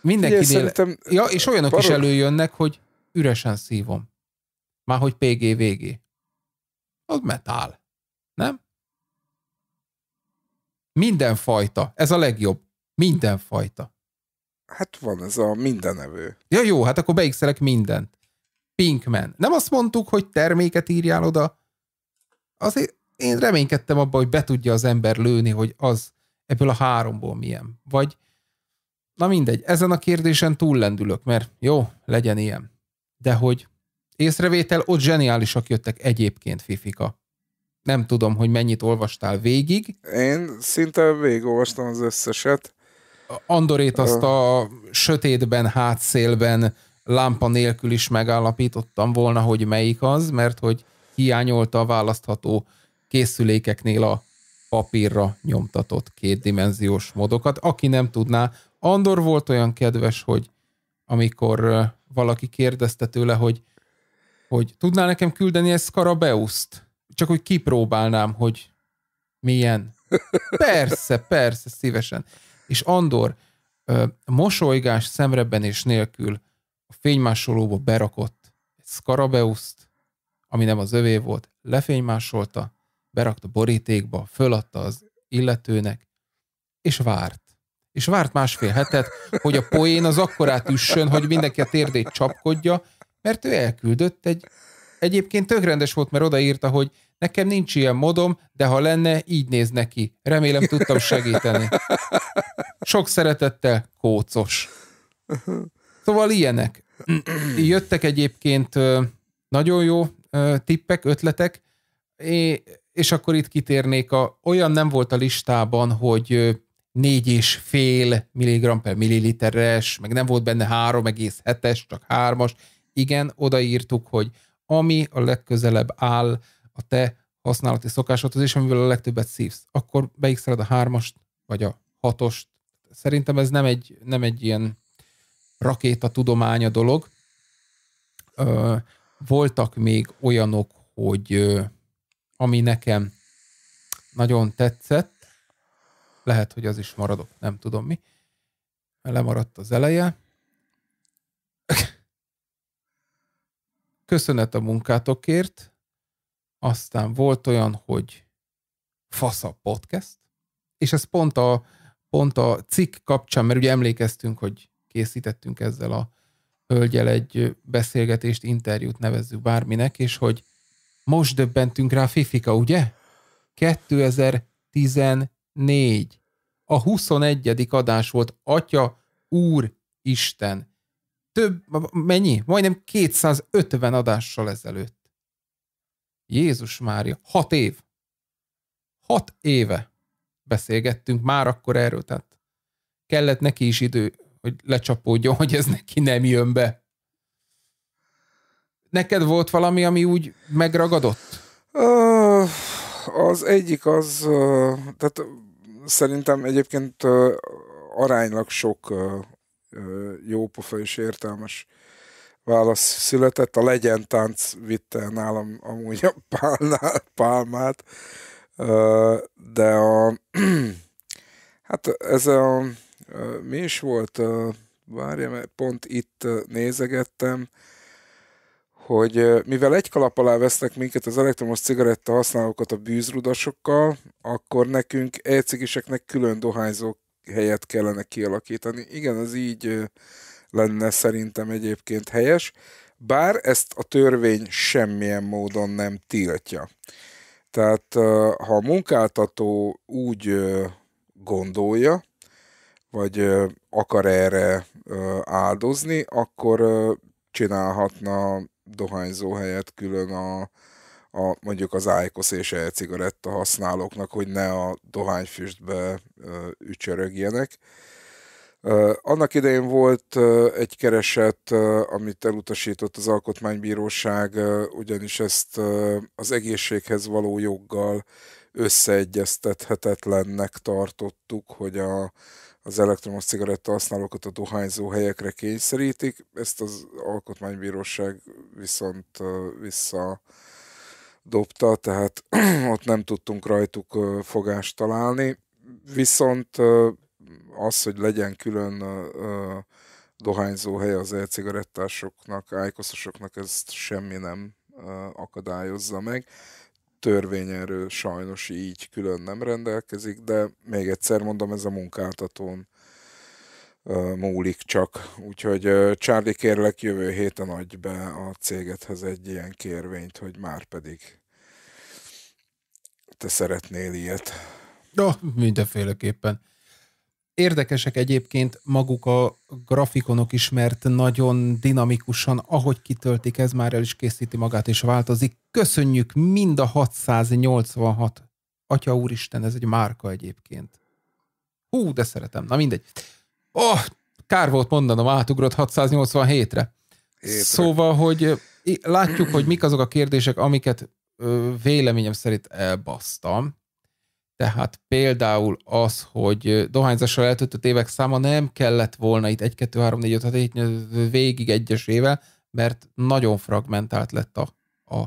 Mindenki szerintem... Ja, és olyanok barul... is előjönnek, hogy üresen szívom. Már hogy PG végé. Az metál. Mindenfajta. Ez a legjobb. Mindenfajta. Hát van ez a mindenevő. Ja jó, hát akkor beigszelek mindent. Pinkman. Nem azt mondtuk, hogy terméket írjál oda? Azért én reménykedtem abban, hogy be tudja az ember lőni, hogy az ebből a háromból milyen. Vagy, na mindegy, ezen a kérdésen túllendülök, mert jó, legyen ilyen. De hogy észrevétel, ott zseniálisak jöttek egyébként, Fifika nem tudom, hogy mennyit olvastál végig. Én szinte végigolvastam az összeset. Andorét azt a sötétben, hátszélben, lámpa nélkül is megállapítottam volna, hogy melyik az, mert hogy hiányolta a választható készülékeknél a papírra nyomtatott kétdimenziós modokat. Aki nem tudná, Andor volt olyan kedves, hogy amikor valaki kérdezte tőle, hogy, hogy tudná nekem küldeni ezt Scarabeust, csak úgy kipróbálnám, hogy milyen. Persze, persze, szívesen. És Andor mosolygás szemrebbenés nélkül a fénymásolóba berakott egy skarabeuszt, ami nem az övé volt, lefénymásolta, berakta borítékba, föladta az illetőnek, és várt. És várt másfél hetet, hogy a poén az akkorát üssön, hogy mindenki a térdét csapkodja, mert ő elküldött egy... Egyébként tök rendes volt, mert odaírta, hogy Nekem nincs ilyen modom, de ha lenne, így néz neki. Remélem tudtam segíteni. Sok szeretettel, kócos. Szóval ilyenek. Jöttek egyébként nagyon jó tippek, ötletek, és akkor itt kitérnék, a, olyan nem volt a listában, hogy négy és fél milligram per milliliteres, meg nem volt benne 3,7-es, csak 3-as. Igen, odaírtuk, hogy ami a legközelebb áll a te használati szokásodhoz, és amivel a legtöbbet szívsz, akkor beixeled a hármast, vagy a hatost. Szerintem ez nem egy, nem egy ilyen rakéta tudománya dolog. Ö, voltak még olyanok, hogy ö, ami nekem nagyon tetszett, lehet, hogy az is maradok, nem tudom mi. Lemaradt az eleje. Köszönet a munkátokért aztán volt olyan, hogy a Podcast, és ez pont a, pont a cikk kapcsán, mert ugye emlékeztünk, hogy készítettünk ezzel a hölgyel egy beszélgetést, interjút nevezzük bárminek, és hogy most döbbentünk rá Fifika, ugye? 2014. A 21. adás volt Atya, Úr, Isten. Több, mennyi? Majdnem 250 adással ezelőtt. Jézus Mária, hat év. Hat éve beszélgettünk már akkor erről, tehát kellett neki is idő, hogy lecsapódjon, hogy ez neki nem jön be. Neked volt valami, ami úgy megragadott? Az egyik az, tehát szerintem egyébként aránylag sok jópofa és értelmes válasz született. A legyen tánc vitte nálam amúgy a pálnát, pálmát, de a, hát ez a, mi is volt, mert pont itt nézegettem, hogy mivel egy kalap alá vesznek minket az elektromos cigaretta használókat a bűzrudasokkal, akkor nekünk ecigiseknek külön dohányzó helyet kellene kialakítani. Igen, az így lenne szerintem egyébként helyes, bár ezt a törvény semmilyen módon nem tiltja. Tehát ha a munkáltató úgy gondolja, vagy akar erre áldozni, akkor csinálhatna dohányzó helyet külön a, a mondjuk az ájkosz és e-cigaretta használóknak, hogy ne a dohányfüstbe ücsörögjenek. Annak idején volt egy kereset, amit elutasított az Alkotmánybíróság, ugyanis ezt az egészséghez való joggal összeegyeztethetetlennek tartottuk, hogy a, az elektromos cigaretta használókat a dohányzó helyekre kényszerítik. Ezt az Alkotmánybíróság viszont vissza dobta, tehát ott nem tudtunk rajtuk fogást találni. Viszont az, hogy legyen külön uh, dohányzó hely az elcigarettásoknak, cigarettásoknak ájkoszosoknak, ezt semmi nem akadályozza meg. Törvény sajnos így külön nem rendelkezik, de még egyszer mondom, ez a munkáltatón múlik csak. Úgyhogy Charlie, kérlek, jövő héten adj be a cégethez egy ilyen kérvényt, hogy már pedig te szeretnél ilyet. No, mindenféleképpen érdekesek egyébként maguk a grafikonok is, mert nagyon dinamikusan, ahogy kitöltik, ez már el is készíti magát és változik. Köszönjük mind a 686. Atya úristen, ez egy márka egyébként. Hú, de szeretem. Na mindegy. Oh, kár volt mondanom, átugrott 687-re. Étre. Szóval, hogy látjuk, hogy mik azok a kérdések, amiket véleményem szerint elbasztam. Tehát például az, hogy dohányzással eltöltött évek száma nem kellett volna itt 1, 2, 3, 4, 5, 6, 7, 8, végig egyesével, mert nagyon fragmentált lett a, a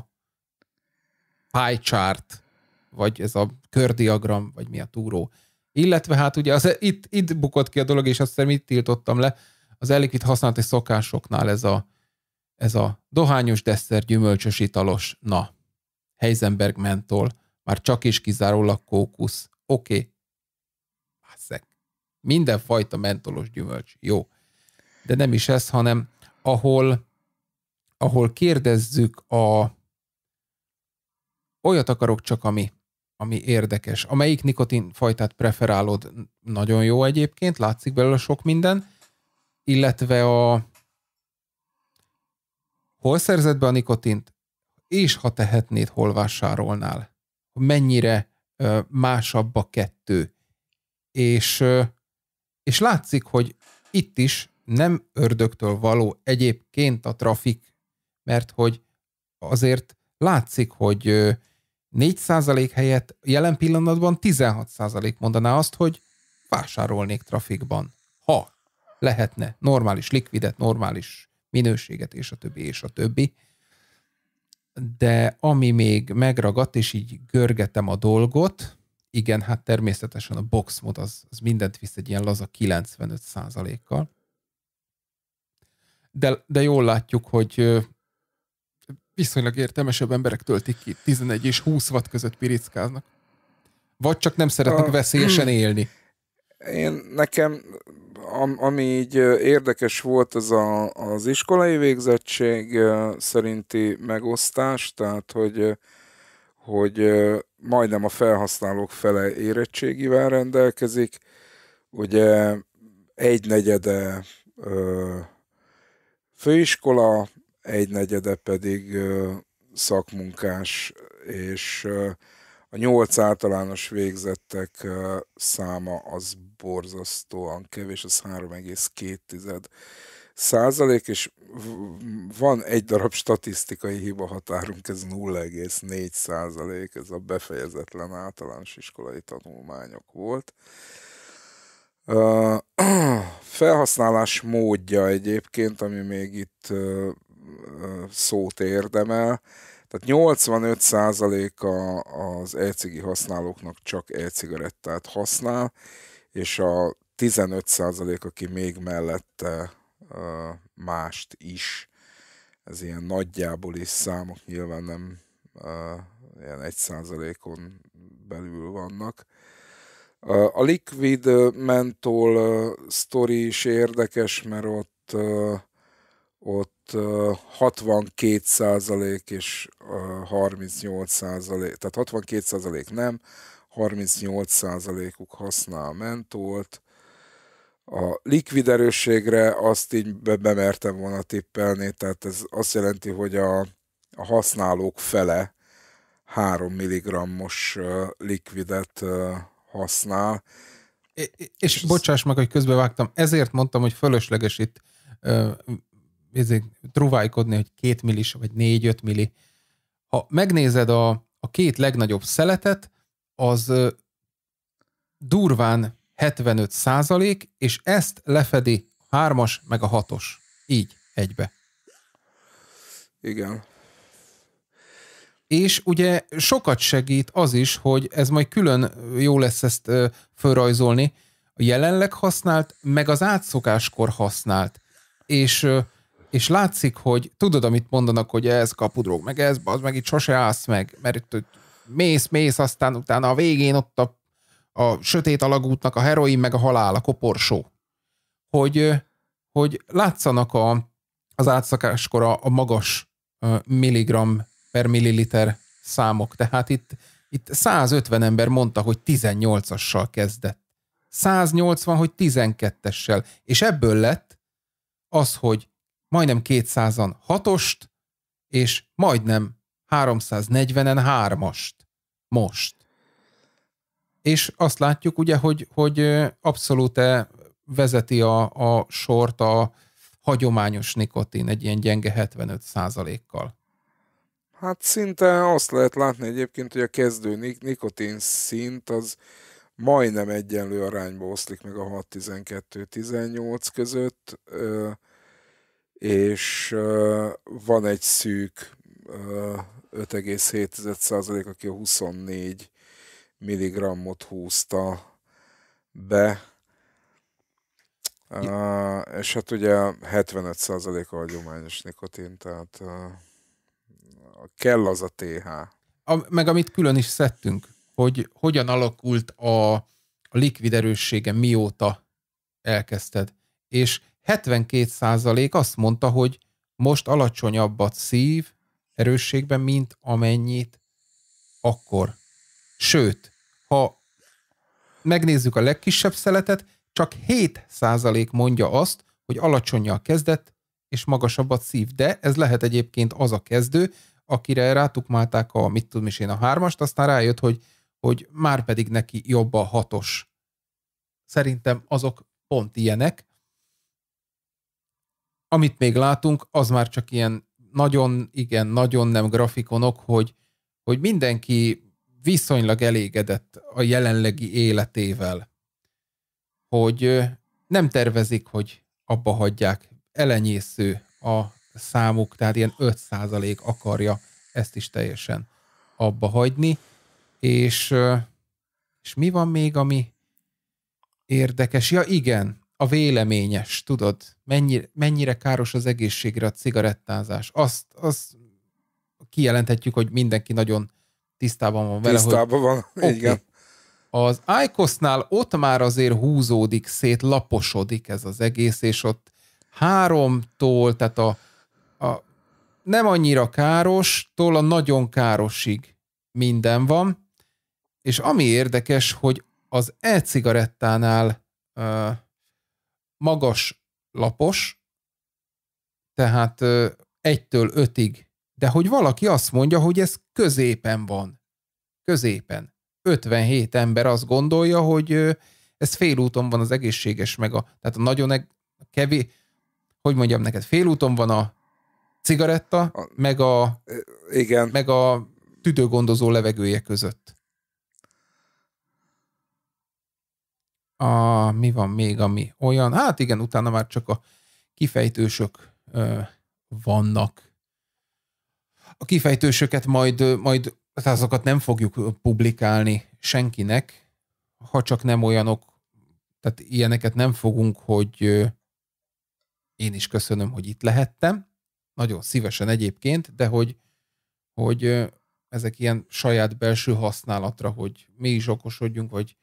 pie chart, vagy ez a kördiagram, vagy mi a túró. Illetve hát ugye az, itt, itt bukott ki a dolog, és azt hiszem itt tiltottam le, az elikvid használati szokásoknál ez a, ez a dohányos, desszer, gyümölcsös, italos, na, Heisenberg mentol már csak és kizárólag kókusz. Oké. Okay. Minden Mindenfajta mentolos gyümölcs. Jó. De nem is ez, hanem ahol, ahol kérdezzük a olyat akarok csak, ami, ami érdekes. Amelyik nikotinfajtát preferálod, nagyon jó egyébként, látszik belőle sok minden, illetve a hol szerzed be a nikotint, és ha tehetnéd, hol vásárolnál mennyire másabb a kettő. És, és látszik, hogy itt is nem ördögtől való egyébként a trafik, mert hogy azért látszik, hogy 4% helyett jelen pillanatban 16% mondaná azt, hogy vásárolnék trafikban, ha lehetne normális likvidet, normális minőséget, és a többi, és a többi de ami még megragadt, és így görgetem a dolgot, igen, hát természetesen a box mod az, az mindent visz egy ilyen laza 95 kal de, de jól látjuk, hogy viszonylag értelmesebb emberek töltik ki, 11 és 20 watt között pirickáznak. Vagy csak nem szeretnek a... veszélyesen élni. Én nekem ami így érdekes volt, az a, az iskolai végzettség szerinti megosztás, tehát hogy, hogy majdnem a felhasználók fele érettségivel rendelkezik, ugye egy negyede főiskola, egy negyede pedig szakmunkás, és a nyolc általános végzettek száma az borzasztóan kevés, az 3,2 százalék, és van egy darab statisztikai hiba határunk, ez 0,4 százalék, ez a befejezetlen általános iskolai tanulmányok volt. Uh, felhasználás módja egyébként, ami még itt uh, szót érdemel, tehát 85% a, az elcigi használóknak csak elcigarettát használ, és a 15% aki még mellette mást is, ez ilyen nagyjából is számok nyilván nem ilyen 1%-on belül vannak. A Liquid Mentol story is érdekes, mert ott, ott 62 százalék és 38 százalék, tehát 62 százalék nem, 38%-uk használ mentolt. A likvid erősségre azt így be- bemertem volna tippelni, tehát ez azt jelenti, hogy a, a használók fele 3 mg-os likvidet használ. És, és bocsáss meg, hogy közbevágtam, ezért mondtam, hogy fölösleges itt ezért truvájkodni, hogy 2 millis, vagy 4-5 milli. Ha megnézed a, a két legnagyobb szeletet, az durván 75 százalék, és ezt lefedi a meg a hatos Így egybe. Igen. És ugye sokat segít az is, hogy ez majd külön jó lesz ezt fölrajzolni, a jelenleg használt, meg az átszokáskor használt. És, és látszik, hogy tudod, amit mondanak, hogy ez kapudrog meg ez, az meg itt sose állsz meg, mert itt mész, mész, aztán utána a végén ott a, a sötét alagútnak a heroin, meg a halál, a koporsó. Hogy, hogy látszanak a, az átszakáskora a magas milligram per milliliter számok. Tehát itt, itt 150 ember mondta, hogy 18-assal kezdett. 180, hogy 12-essel. És ebből lett az, hogy majdnem 200-an hatost, és majdnem 340-en hármast. Most. És azt látjuk ugye, hogy, hogy abszolút vezeti a, a sort a hagyományos nikotin egy ilyen gyenge 75 százalékkal. Hát szinte azt lehet látni egyébként, hogy a kezdő nik- nikotin szint az majdnem egyenlő arányba oszlik meg a 6-12-18 között, és van egy szűk 5,7% aki a 24 milligrammot húzta be, Uh, és hát ugye 75% a hagyományos nikotin, tehát uh, kell az a TH. A, meg amit külön is szedtünk, hogy hogyan alakult a, a likvid erőssége mióta elkezdted. És 72% azt mondta, hogy most alacsonyabbat szív, erősségben, mint amennyit akkor. Sőt, ha megnézzük a legkisebb szeletet, csak 7% mondja azt, hogy a kezdet és magasabbat szív. De ez lehet egyébként az a kezdő, akire rátukmálták a, mit tudom is én, a hármast, aztán rájött, hogy, hogy már pedig neki jobb a hatos. Szerintem azok pont ilyenek. Amit még látunk, az már csak ilyen nagyon, igen, nagyon nem grafikonok, hogy, hogy mindenki viszonylag elégedett a jelenlegi életével, hogy nem tervezik, hogy abba hagyják. Elenyésző a számuk, tehát ilyen 5% akarja ezt is teljesen abba hagyni. És, és mi van még, ami érdekes? Ja, igen, a véleményes, tudod, mennyire, mennyire káros az egészségre a cigarettázás. Azt, azt kijelenthetjük, hogy mindenki nagyon tisztában van vele. Tisztában hogy, van, okay, igen. Az ICOS-nál ott már azért húzódik szét, laposodik ez az egész, és ott háromtól, tehát a, a nem annyira károstól a nagyon károsig minden van, és ami érdekes, hogy az e-cigarettánál uh, magas lapos, tehát egytől ötig, de hogy valaki azt mondja, hogy ez középen van. Középen. 57 ember azt gondolja, hogy ez félúton van az egészséges, meg a, tehát a nagyon kevés, hogy mondjam neked, félúton van a cigaretta, a, meg a, igen. meg a tüdőgondozó levegője között. A, mi van még, ami olyan? Hát igen, utána már csak a kifejtősök ö, vannak. A kifejtősöket majd, majd tehát azokat nem fogjuk publikálni senkinek, ha csak nem olyanok, tehát ilyeneket nem fogunk, hogy én is köszönöm, hogy itt lehettem. Nagyon szívesen egyébként, de hogy, hogy ezek ilyen saját belső használatra, hogy mi is okosodjunk, vagy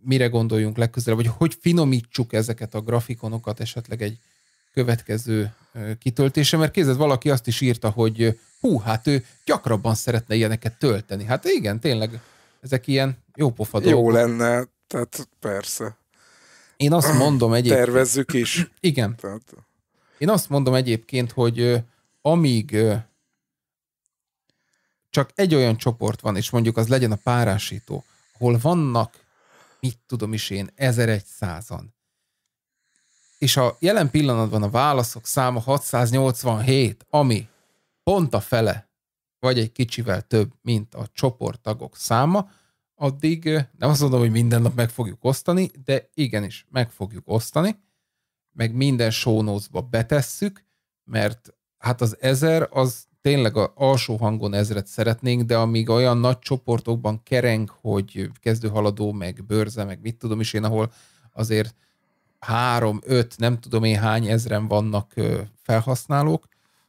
mire gondoljunk legközelebb, vagy hogy finomítsuk ezeket a grafikonokat esetleg egy következő kitöltése, mert kézed valaki azt is írta, hogy hú, hát ő gyakrabban szeretne ilyeneket tölteni. Hát igen, tényleg ezek ilyen jó pofa dolgok. Jó lenne, tehát persze. Én azt mondom egyébként... Tervezzük is. Igen. Tehát... Én azt mondom egyébként, hogy amíg csak egy olyan csoport van, és mondjuk az legyen a párásító, ahol vannak mit tudom is én, 1100-an. És a jelen pillanatban a válaszok száma 687, ami pont a fele, vagy egy kicsivel több, mint a csoporttagok száma, addig nem azt mondom, hogy minden nap meg fogjuk osztani, de igenis meg fogjuk osztani, meg minden show betesszük, mert hát az ezer az tényleg a alsó hangon ezret szeretnénk, de amíg olyan nagy csoportokban kereng, hogy kezdőhaladó, meg bőrze, meg mit tudom is én, ahol azért három, öt, nem tudom én hány ezren vannak felhasználók,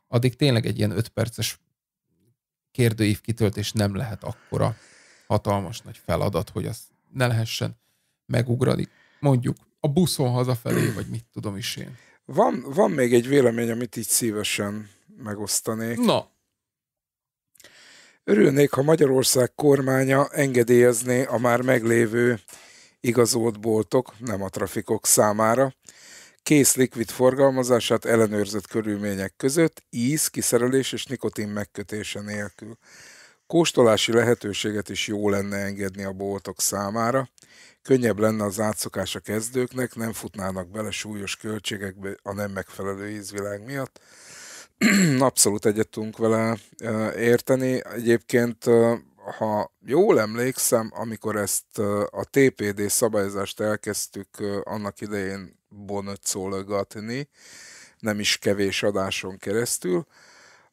addig tényleg egy ilyen ötperces kérdőív kitöltés nem lehet akkora hatalmas nagy feladat, hogy azt ne lehessen megugrani. Mondjuk a buszon hazafelé, vagy mit tudom is én. Van, van még egy vélemény, amit így szívesen megosztanék. Na. Örülnék, ha Magyarország kormánya engedélyezné a már meglévő igazolt boltok, nem a trafikok számára, kész likvid forgalmazását ellenőrzött körülmények között, íz, kiszerelés és nikotin megkötése nélkül. Kóstolási lehetőséget is jó lenne engedni a boltok számára, könnyebb lenne az átszokás a kezdőknek, nem futnának bele súlyos költségekbe a nem megfelelő ízvilág miatt, abszolút egyet tudunk vele érteni. Egyébként, ha jól emlékszem, amikor ezt a TPD szabályozást elkezdtük annak idején bonötszólogatni, nem is kevés adáson keresztül,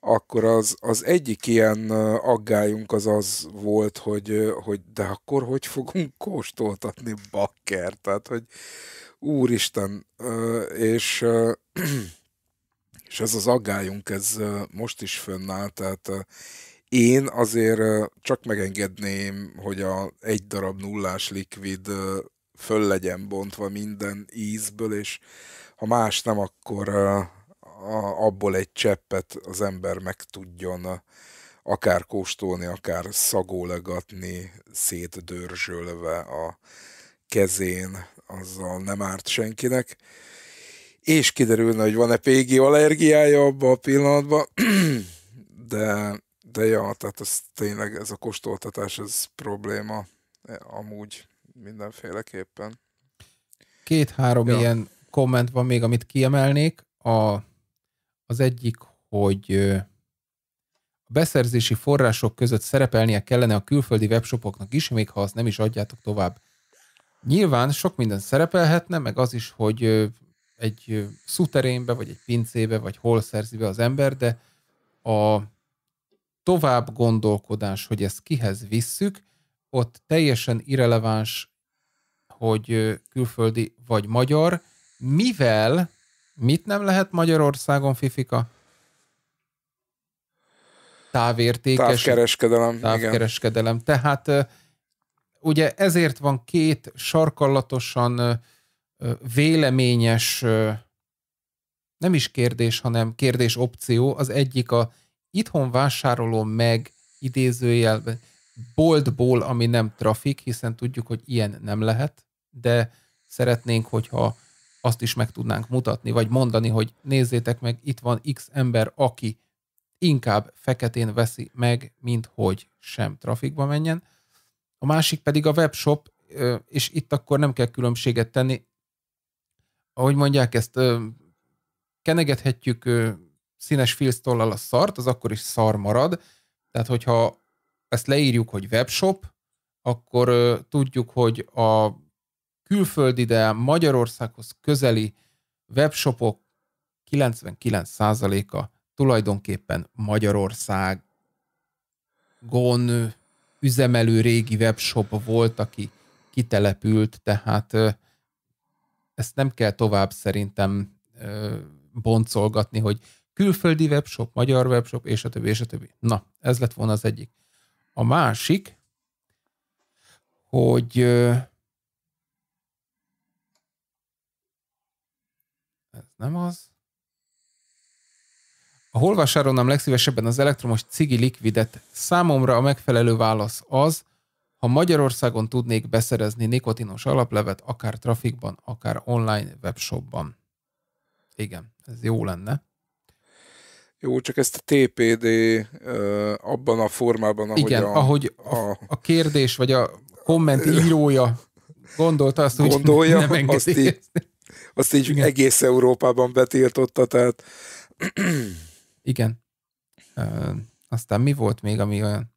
akkor az, az egyik ilyen aggályunk az az volt, hogy, hogy de akkor hogy fogunk kóstoltatni bakker? Tehát, hogy úristen, és És ez az aggályunk, ez most is fönnáll, tehát én azért csak megengedném, hogy a egy darab nullás likvid föl legyen bontva minden ízből, és ha más nem, akkor abból egy cseppet az ember meg tudjon akár kóstolni, akár szagólegatni, szétdörzsölve a kezén, azzal nem árt senkinek és kiderülne, hogy van-e pégi allergiája abban a pillanatban, de, de ja, tehát ez tényleg ez a kóstoltatás, ez probléma eh, amúgy mindenféleképpen. Két-három ja. ilyen komment van még, amit kiemelnék. A, az egyik, hogy a beszerzési források között szerepelnie kellene a külföldi webshopoknak is, még ha azt nem is adjátok tovább. Nyilván sok minden szerepelhetne, meg az is, hogy egy szuterénbe, vagy egy pincébe, vagy hol szerzi be az ember, de a tovább gondolkodás, hogy ezt kihez visszük, ott teljesen irreleváns, hogy külföldi vagy magyar, mivel mit nem lehet Magyarországon, Fifika? Távértékes. Távkereskedelem. Távkereskedelem. Igen. Tehát ugye ezért van két sarkallatosan véleményes, nem is kérdés, hanem kérdés opció. Az egyik a itthon vásároló meg idézőjel boltból, ami nem trafik, hiszen tudjuk, hogy ilyen nem lehet, de szeretnénk, hogyha azt is meg tudnánk mutatni, vagy mondani, hogy nézzétek meg, itt van x ember, aki inkább feketén veszi meg, mint hogy sem trafikba menjen. A másik pedig a webshop, és itt akkor nem kell különbséget tenni, ahogy mondják, ezt ö, kenegethetjük ö, színes filztollal a szart, az akkor is szar marad. Tehát, hogyha ezt leírjuk, hogy webshop, akkor ö, tudjuk, hogy a külföldi, de Magyarországhoz közeli webshopok 99%-a tulajdonképpen Magyarország gon üzemelő régi webshop volt, aki kitelepült, tehát ezt nem kell tovább szerintem ö, boncolgatni, hogy külföldi webshop, magyar webshop, és a többi, és a többi. Na, ez lett volna az egyik. A másik, hogy ö, ez nem az. A Ahol vásárolnám legszívesebben az elektromos cigi likvidet? Számomra a megfelelő válasz az, ha Magyarországon tudnék beszerezni nikotinos alaplevet, akár trafikban, akár online webshopban. Igen, ez jó lenne. Jó, csak ezt a TPD abban a formában, ahogy Igen, a, ahogy a, a kérdés vagy a komment írója gondolta azt, hogy gondolja, nem engedi. Azt így, azt így Igen. egész Európában betiltotta, tehát... Igen. aztán mi volt még, ami olyan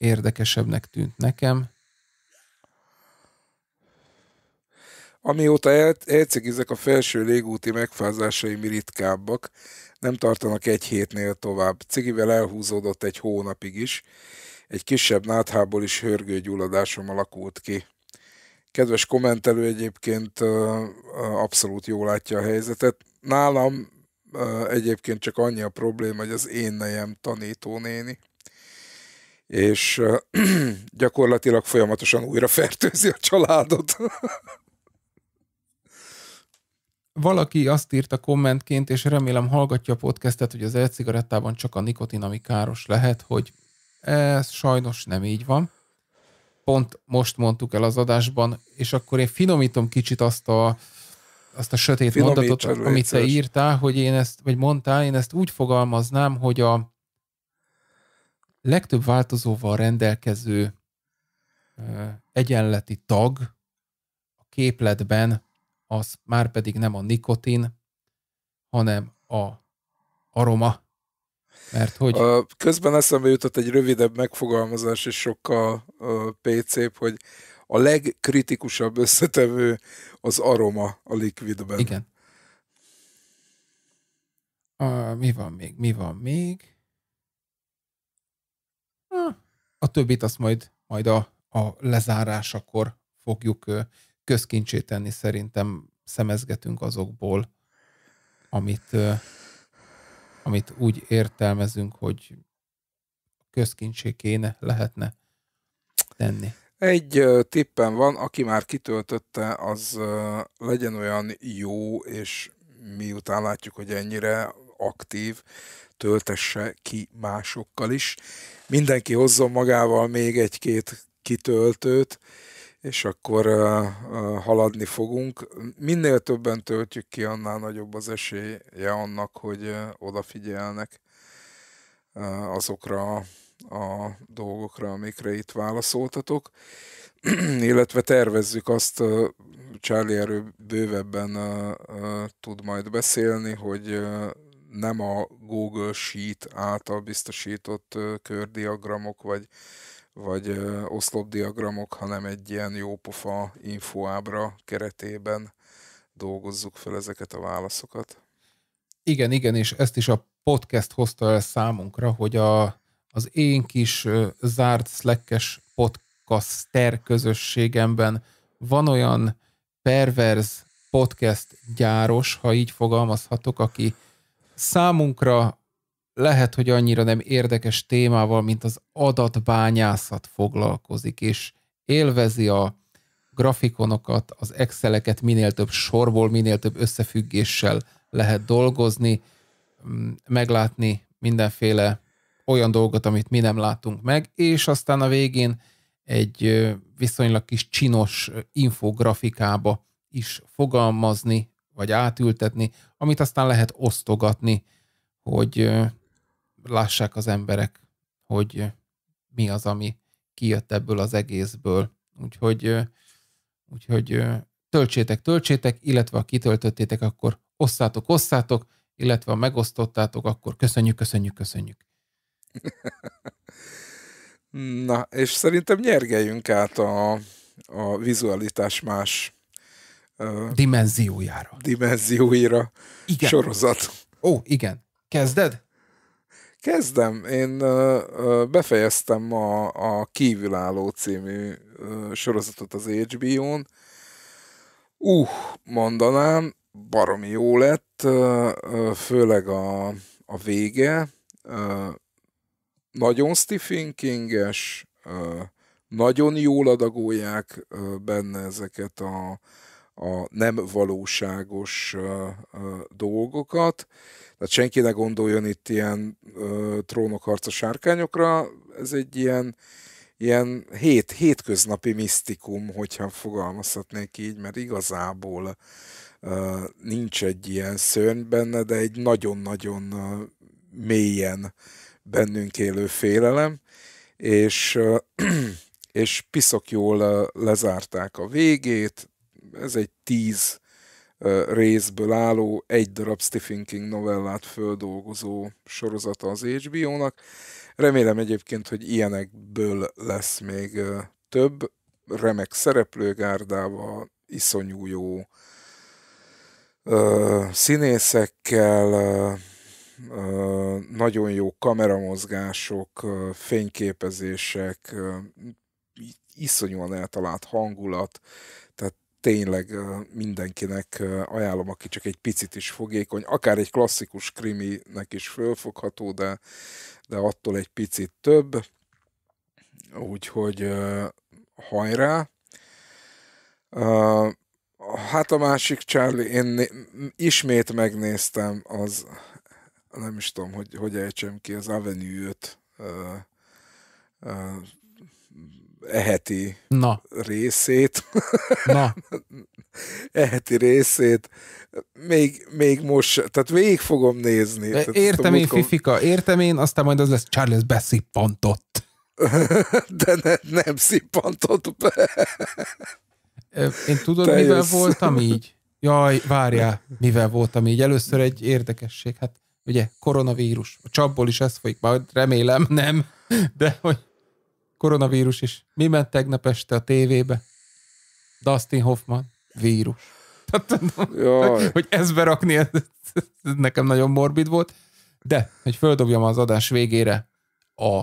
érdekesebbnek tűnt nekem. Amióta el, elcigizek a felső légúti megfázásaim ritkábbak, nem tartanak egy hétnél tovább. Cigivel elhúzódott egy hónapig is, egy kisebb náthából is hörgőgyulladásom alakult ki. Kedves kommentelő egyébként abszolút jól látja a helyzetet. Nálam egyébként csak annyi a probléma, hogy az én nejem tanítónéni és gyakorlatilag folyamatosan újra fertőzi a családot. Valaki azt írta kommentként, és remélem hallgatja a podcastet, hogy az e-cigarettában csak a nikotin, ami káros lehet, hogy ez sajnos nem így van. Pont most mondtuk el az adásban, és akkor én finomítom kicsit azt a, azt a sötét Finomítsa mondatot, amit te írtál, hogy én ezt, vagy mondtál, én ezt úgy fogalmaznám, hogy a, legtöbb változóval rendelkező egyenleti tag a képletben az már pedig nem a nikotin, hanem a aroma. Mert hogy... közben eszembe jutott egy rövidebb megfogalmazás, és sokkal pc hogy a legkritikusabb összetevő az aroma a likvidben. Igen. A, mi van még? Mi van még? a többit azt majd, majd a, a lezárásakor fogjuk közkincsé tenni, szerintem szemezgetünk azokból, amit, amit úgy értelmezünk, hogy közkincsé kéne, lehetne tenni. Egy tippem van, aki már kitöltötte, az legyen olyan jó, és miután látjuk, hogy ennyire aktív, töltesse ki másokkal is. Mindenki hozzon magával még egy-két kitöltőt, és akkor uh, uh, haladni fogunk. Minél többen töltjük ki, annál nagyobb az esélye annak, hogy uh, odafigyelnek azokra a, a dolgokra, amikre itt válaszoltatok. Illetve tervezzük azt, Charlie erről bővebben tud majd beszélni, hogy nem a Google Sheet által biztosított kördiagramok, vagy, vagy oszlopdiagramok, hanem egy ilyen jópofa infoábra keretében dolgozzuk fel ezeket a válaszokat. Igen, igen, és ezt is a podcast hozta el számunkra, hogy a, az én kis zárt szlekkes podcaster közösségemben van olyan perverz podcast gyáros, ha így fogalmazhatok, aki számunkra lehet, hogy annyira nem érdekes témával, mint az adatbányászat foglalkozik, és élvezi a grafikonokat, az exceleket minél több sorból, minél több összefüggéssel lehet dolgozni, mm, meglátni mindenféle olyan dolgot, amit mi nem látunk meg, és aztán a végén egy viszonylag kis csinos infografikába is fogalmazni vagy átültetni, amit aztán lehet osztogatni, hogy lássák az emberek, hogy mi az, ami kijött ebből az egészből. Úgyhogy, úgyhogy töltsétek, töltsétek, illetve ha kitöltöttétek, akkor osszátok, osszátok, illetve ha megosztottátok, akkor köszönjük, köszönjük, köszönjük. Na, és szerintem nyergeljünk át a, a vizualitás más dimenziójára. Dimenzióira igen. sorozat. Ó, igen. Kezded? Kezdem. Én befejeztem a, a Kívülálló című sorozatot az HBO-n. Uh, mondanám, baromi jó lett, főleg a, a vége. Nagyon Stephen King-es, nagyon jól adagolják benne ezeket a, a nem valóságos dolgokat. Tehát senki ne gondoljon itt ilyen trónokharca sárkányokra, ez egy ilyen, ilyen hét, hétköznapi misztikum, hogyha fogalmazhatnék így, mert igazából nincs egy ilyen szörny benne, de egy nagyon-nagyon mélyen bennünk élő félelem, és, és piszok jól lezárták a végét, ez egy tíz részből álló, egy darab Stephen King novellát földolgozó sorozata az HBO-nak. Remélem egyébként, hogy ilyenekből lesz még több, remek szereplőgárdával, iszonyú jó ö, színészekkel, ö, nagyon jó kameramozgások, ö, fényképezések, ö, iszonyúan eltalált hangulat, tényleg mindenkinek ajánlom, aki csak egy picit is fogékony, akár egy klasszikus kriminek is fölfogható, de, de attól egy picit több. Úgyhogy hajrá! Hát a másik Charlie, én ismét megnéztem az, nem is tudom, hogy, hogy ejtsem ki, az Avenue 5 eheti Na. részét. Na. eheti részét. Még, még most, tehát végig fogom nézni. De tehát értem én, múltkor... Fifika, értem én, aztán majd az lesz Charles beszippantott. De ne, nem szippantott be. E, én tudod, Te mivel jössz. voltam így? Jaj, várjál, mivel voltam így? Először egy érdekesség, hát ugye koronavírus, a csapból is ez folyik, majd remélem nem, de hogy koronavírus is. Mi ment tegnap este a tévébe? Dustin Hoffman, vírus. Tehát, Jaj. hogy ez berakni, ez, ez nekem nagyon morbid volt. De, hogy földobjam az adás végére a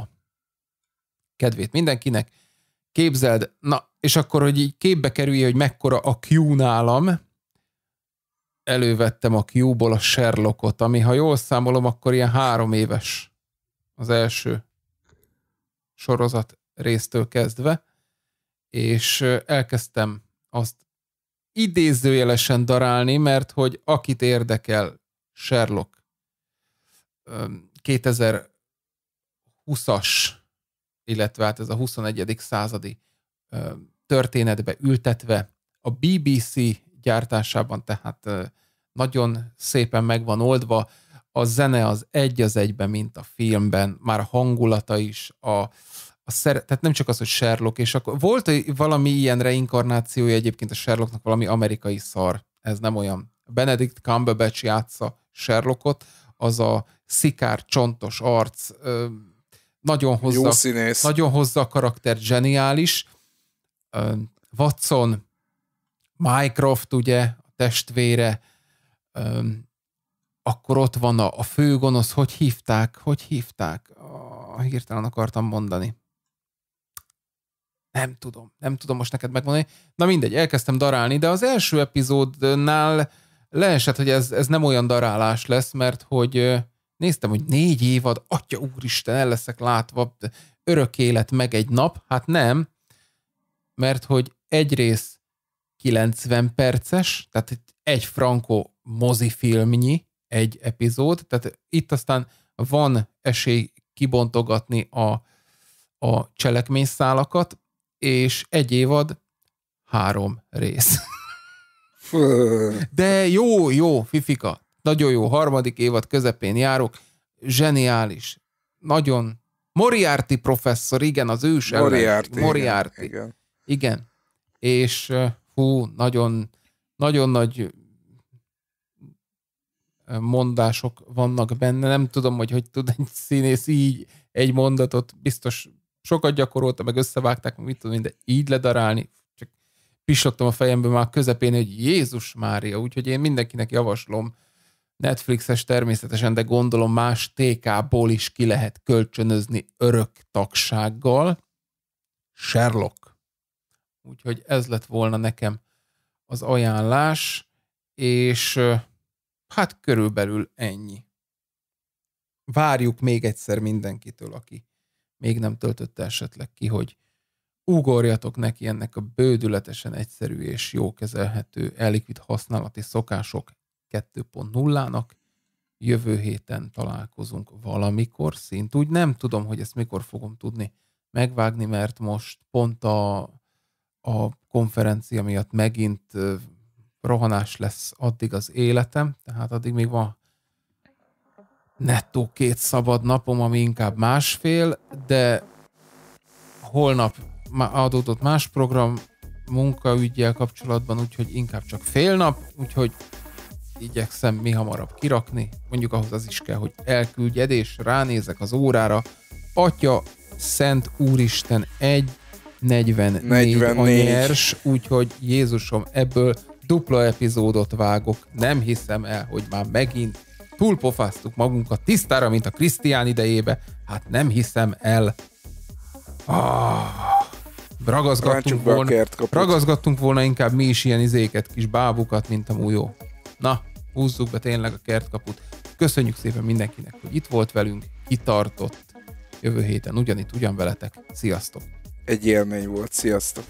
kedvét mindenkinek, képzeld, na, és akkor, hogy így képbe kerülje, hogy mekkora a Q nálam, elővettem a Q-ból a Sherlockot, ami, ha jól számolom, akkor ilyen három éves az első sorozat résztől kezdve, és elkezdtem azt idézőjelesen darálni, mert hogy akit érdekel Sherlock 2020-as, illetve hát ez a 21. századi történetbe ültetve, a BBC gyártásában tehát nagyon szépen meg van oldva, a zene az egy az egyben, mint a filmben, már a hangulata is, a, a szere- tehát nem csak az, hogy Sherlock, és akkor volt valami ilyen reinkarnációja egyébként a Sherlocknak, valami amerikai szar, ez nem olyan. Benedict Cumberbatch játsza Sherlockot, az a szikár, csontos arc, ö, nagyon hozza, Jó színész. nagyon hozza a karakter, zseniális. Ö, Watson, Mycroft ugye, a testvére, ö, akkor ott van a, a főgonosz, hogy hívták, hogy hívták, a, ah, hirtelen akartam mondani nem tudom, nem tudom most neked megmondani. Na mindegy, elkezdtem darálni, de az első epizódnál leesett, hogy ez, ez nem olyan darálás lesz, mert hogy néztem, hogy négy évad, atya úristen, el leszek látva, örök élet meg egy nap, hát nem, mert hogy egyrészt 90 perces, tehát egy frankó mozifilmnyi egy epizód, tehát itt aztán van esély kibontogatni a, a cselekményszálakat, és egy évad, három rész. De jó, jó, Fifika. Nagyon jó, harmadik évad közepén járok. Zseniális. Nagyon. Moriarty professzor, igen, az ős Moriarty. Moriarty. Igen, igen. igen. És hú, nagyon, nagyon nagy mondások vannak benne. Nem tudom, hogy hogy tud egy színész így egy mondatot, biztos sokat gyakorolta, meg összevágták, mit tudom de így ledarálni, csak pislogtam a fejembe már közepén, hogy Jézus Mária, úgyhogy én mindenkinek javaslom, Netflixes természetesen, de gondolom más TK-ból is ki lehet kölcsönözni örök tagsággal. Sherlock. Úgyhogy ez lett volna nekem az ajánlás, és hát körülbelül ennyi. Várjuk még egyszer mindenkitől, aki még nem töltötte esetleg ki, hogy ugorjatok neki ennek a bődületesen egyszerű és jó kezelhető elikvid használati szokások 2.0-nak. Jövő héten találkozunk valamikor, szint úgy nem tudom, hogy ezt mikor fogom tudni megvágni, mert most pont a, a konferencia miatt megint rohanás lesz addig az életem, tehát addig még van nettó két szabad napom, ami inkább másfél, de holnap adódott más program munkaügyjel kapcsolatban, úgyhogy inkább csak fél nap, úgyhogy igyekszem mi hamarabb kirakni. Mondjuk ahhoz az is kell, hogy elküldjed, és ránézek az órára. Atya, Szent Úristen 1, 44, 44. a nyers, úgyhogy Jézusom, ebből dupla epizódot vágok. Nem hiszem el, hogy már megint túlpofáztuk magunkat tisztára, mint a Krisztián idejébe. Hát nem hiszem el. Ah, ragazgattunk, volna, ragazgattunk volna inkább mi is ilyen izéket, kis bábukat, mint a jó. Na, húzzuk be tényleg a kertkaput. Köszönjük szépen mindenkinek, hogy itt volt velünk, kitartott. Jövő héten ugyanitt, ugyan veletek. Sziasztok! Egy élmény volt, sziasztok!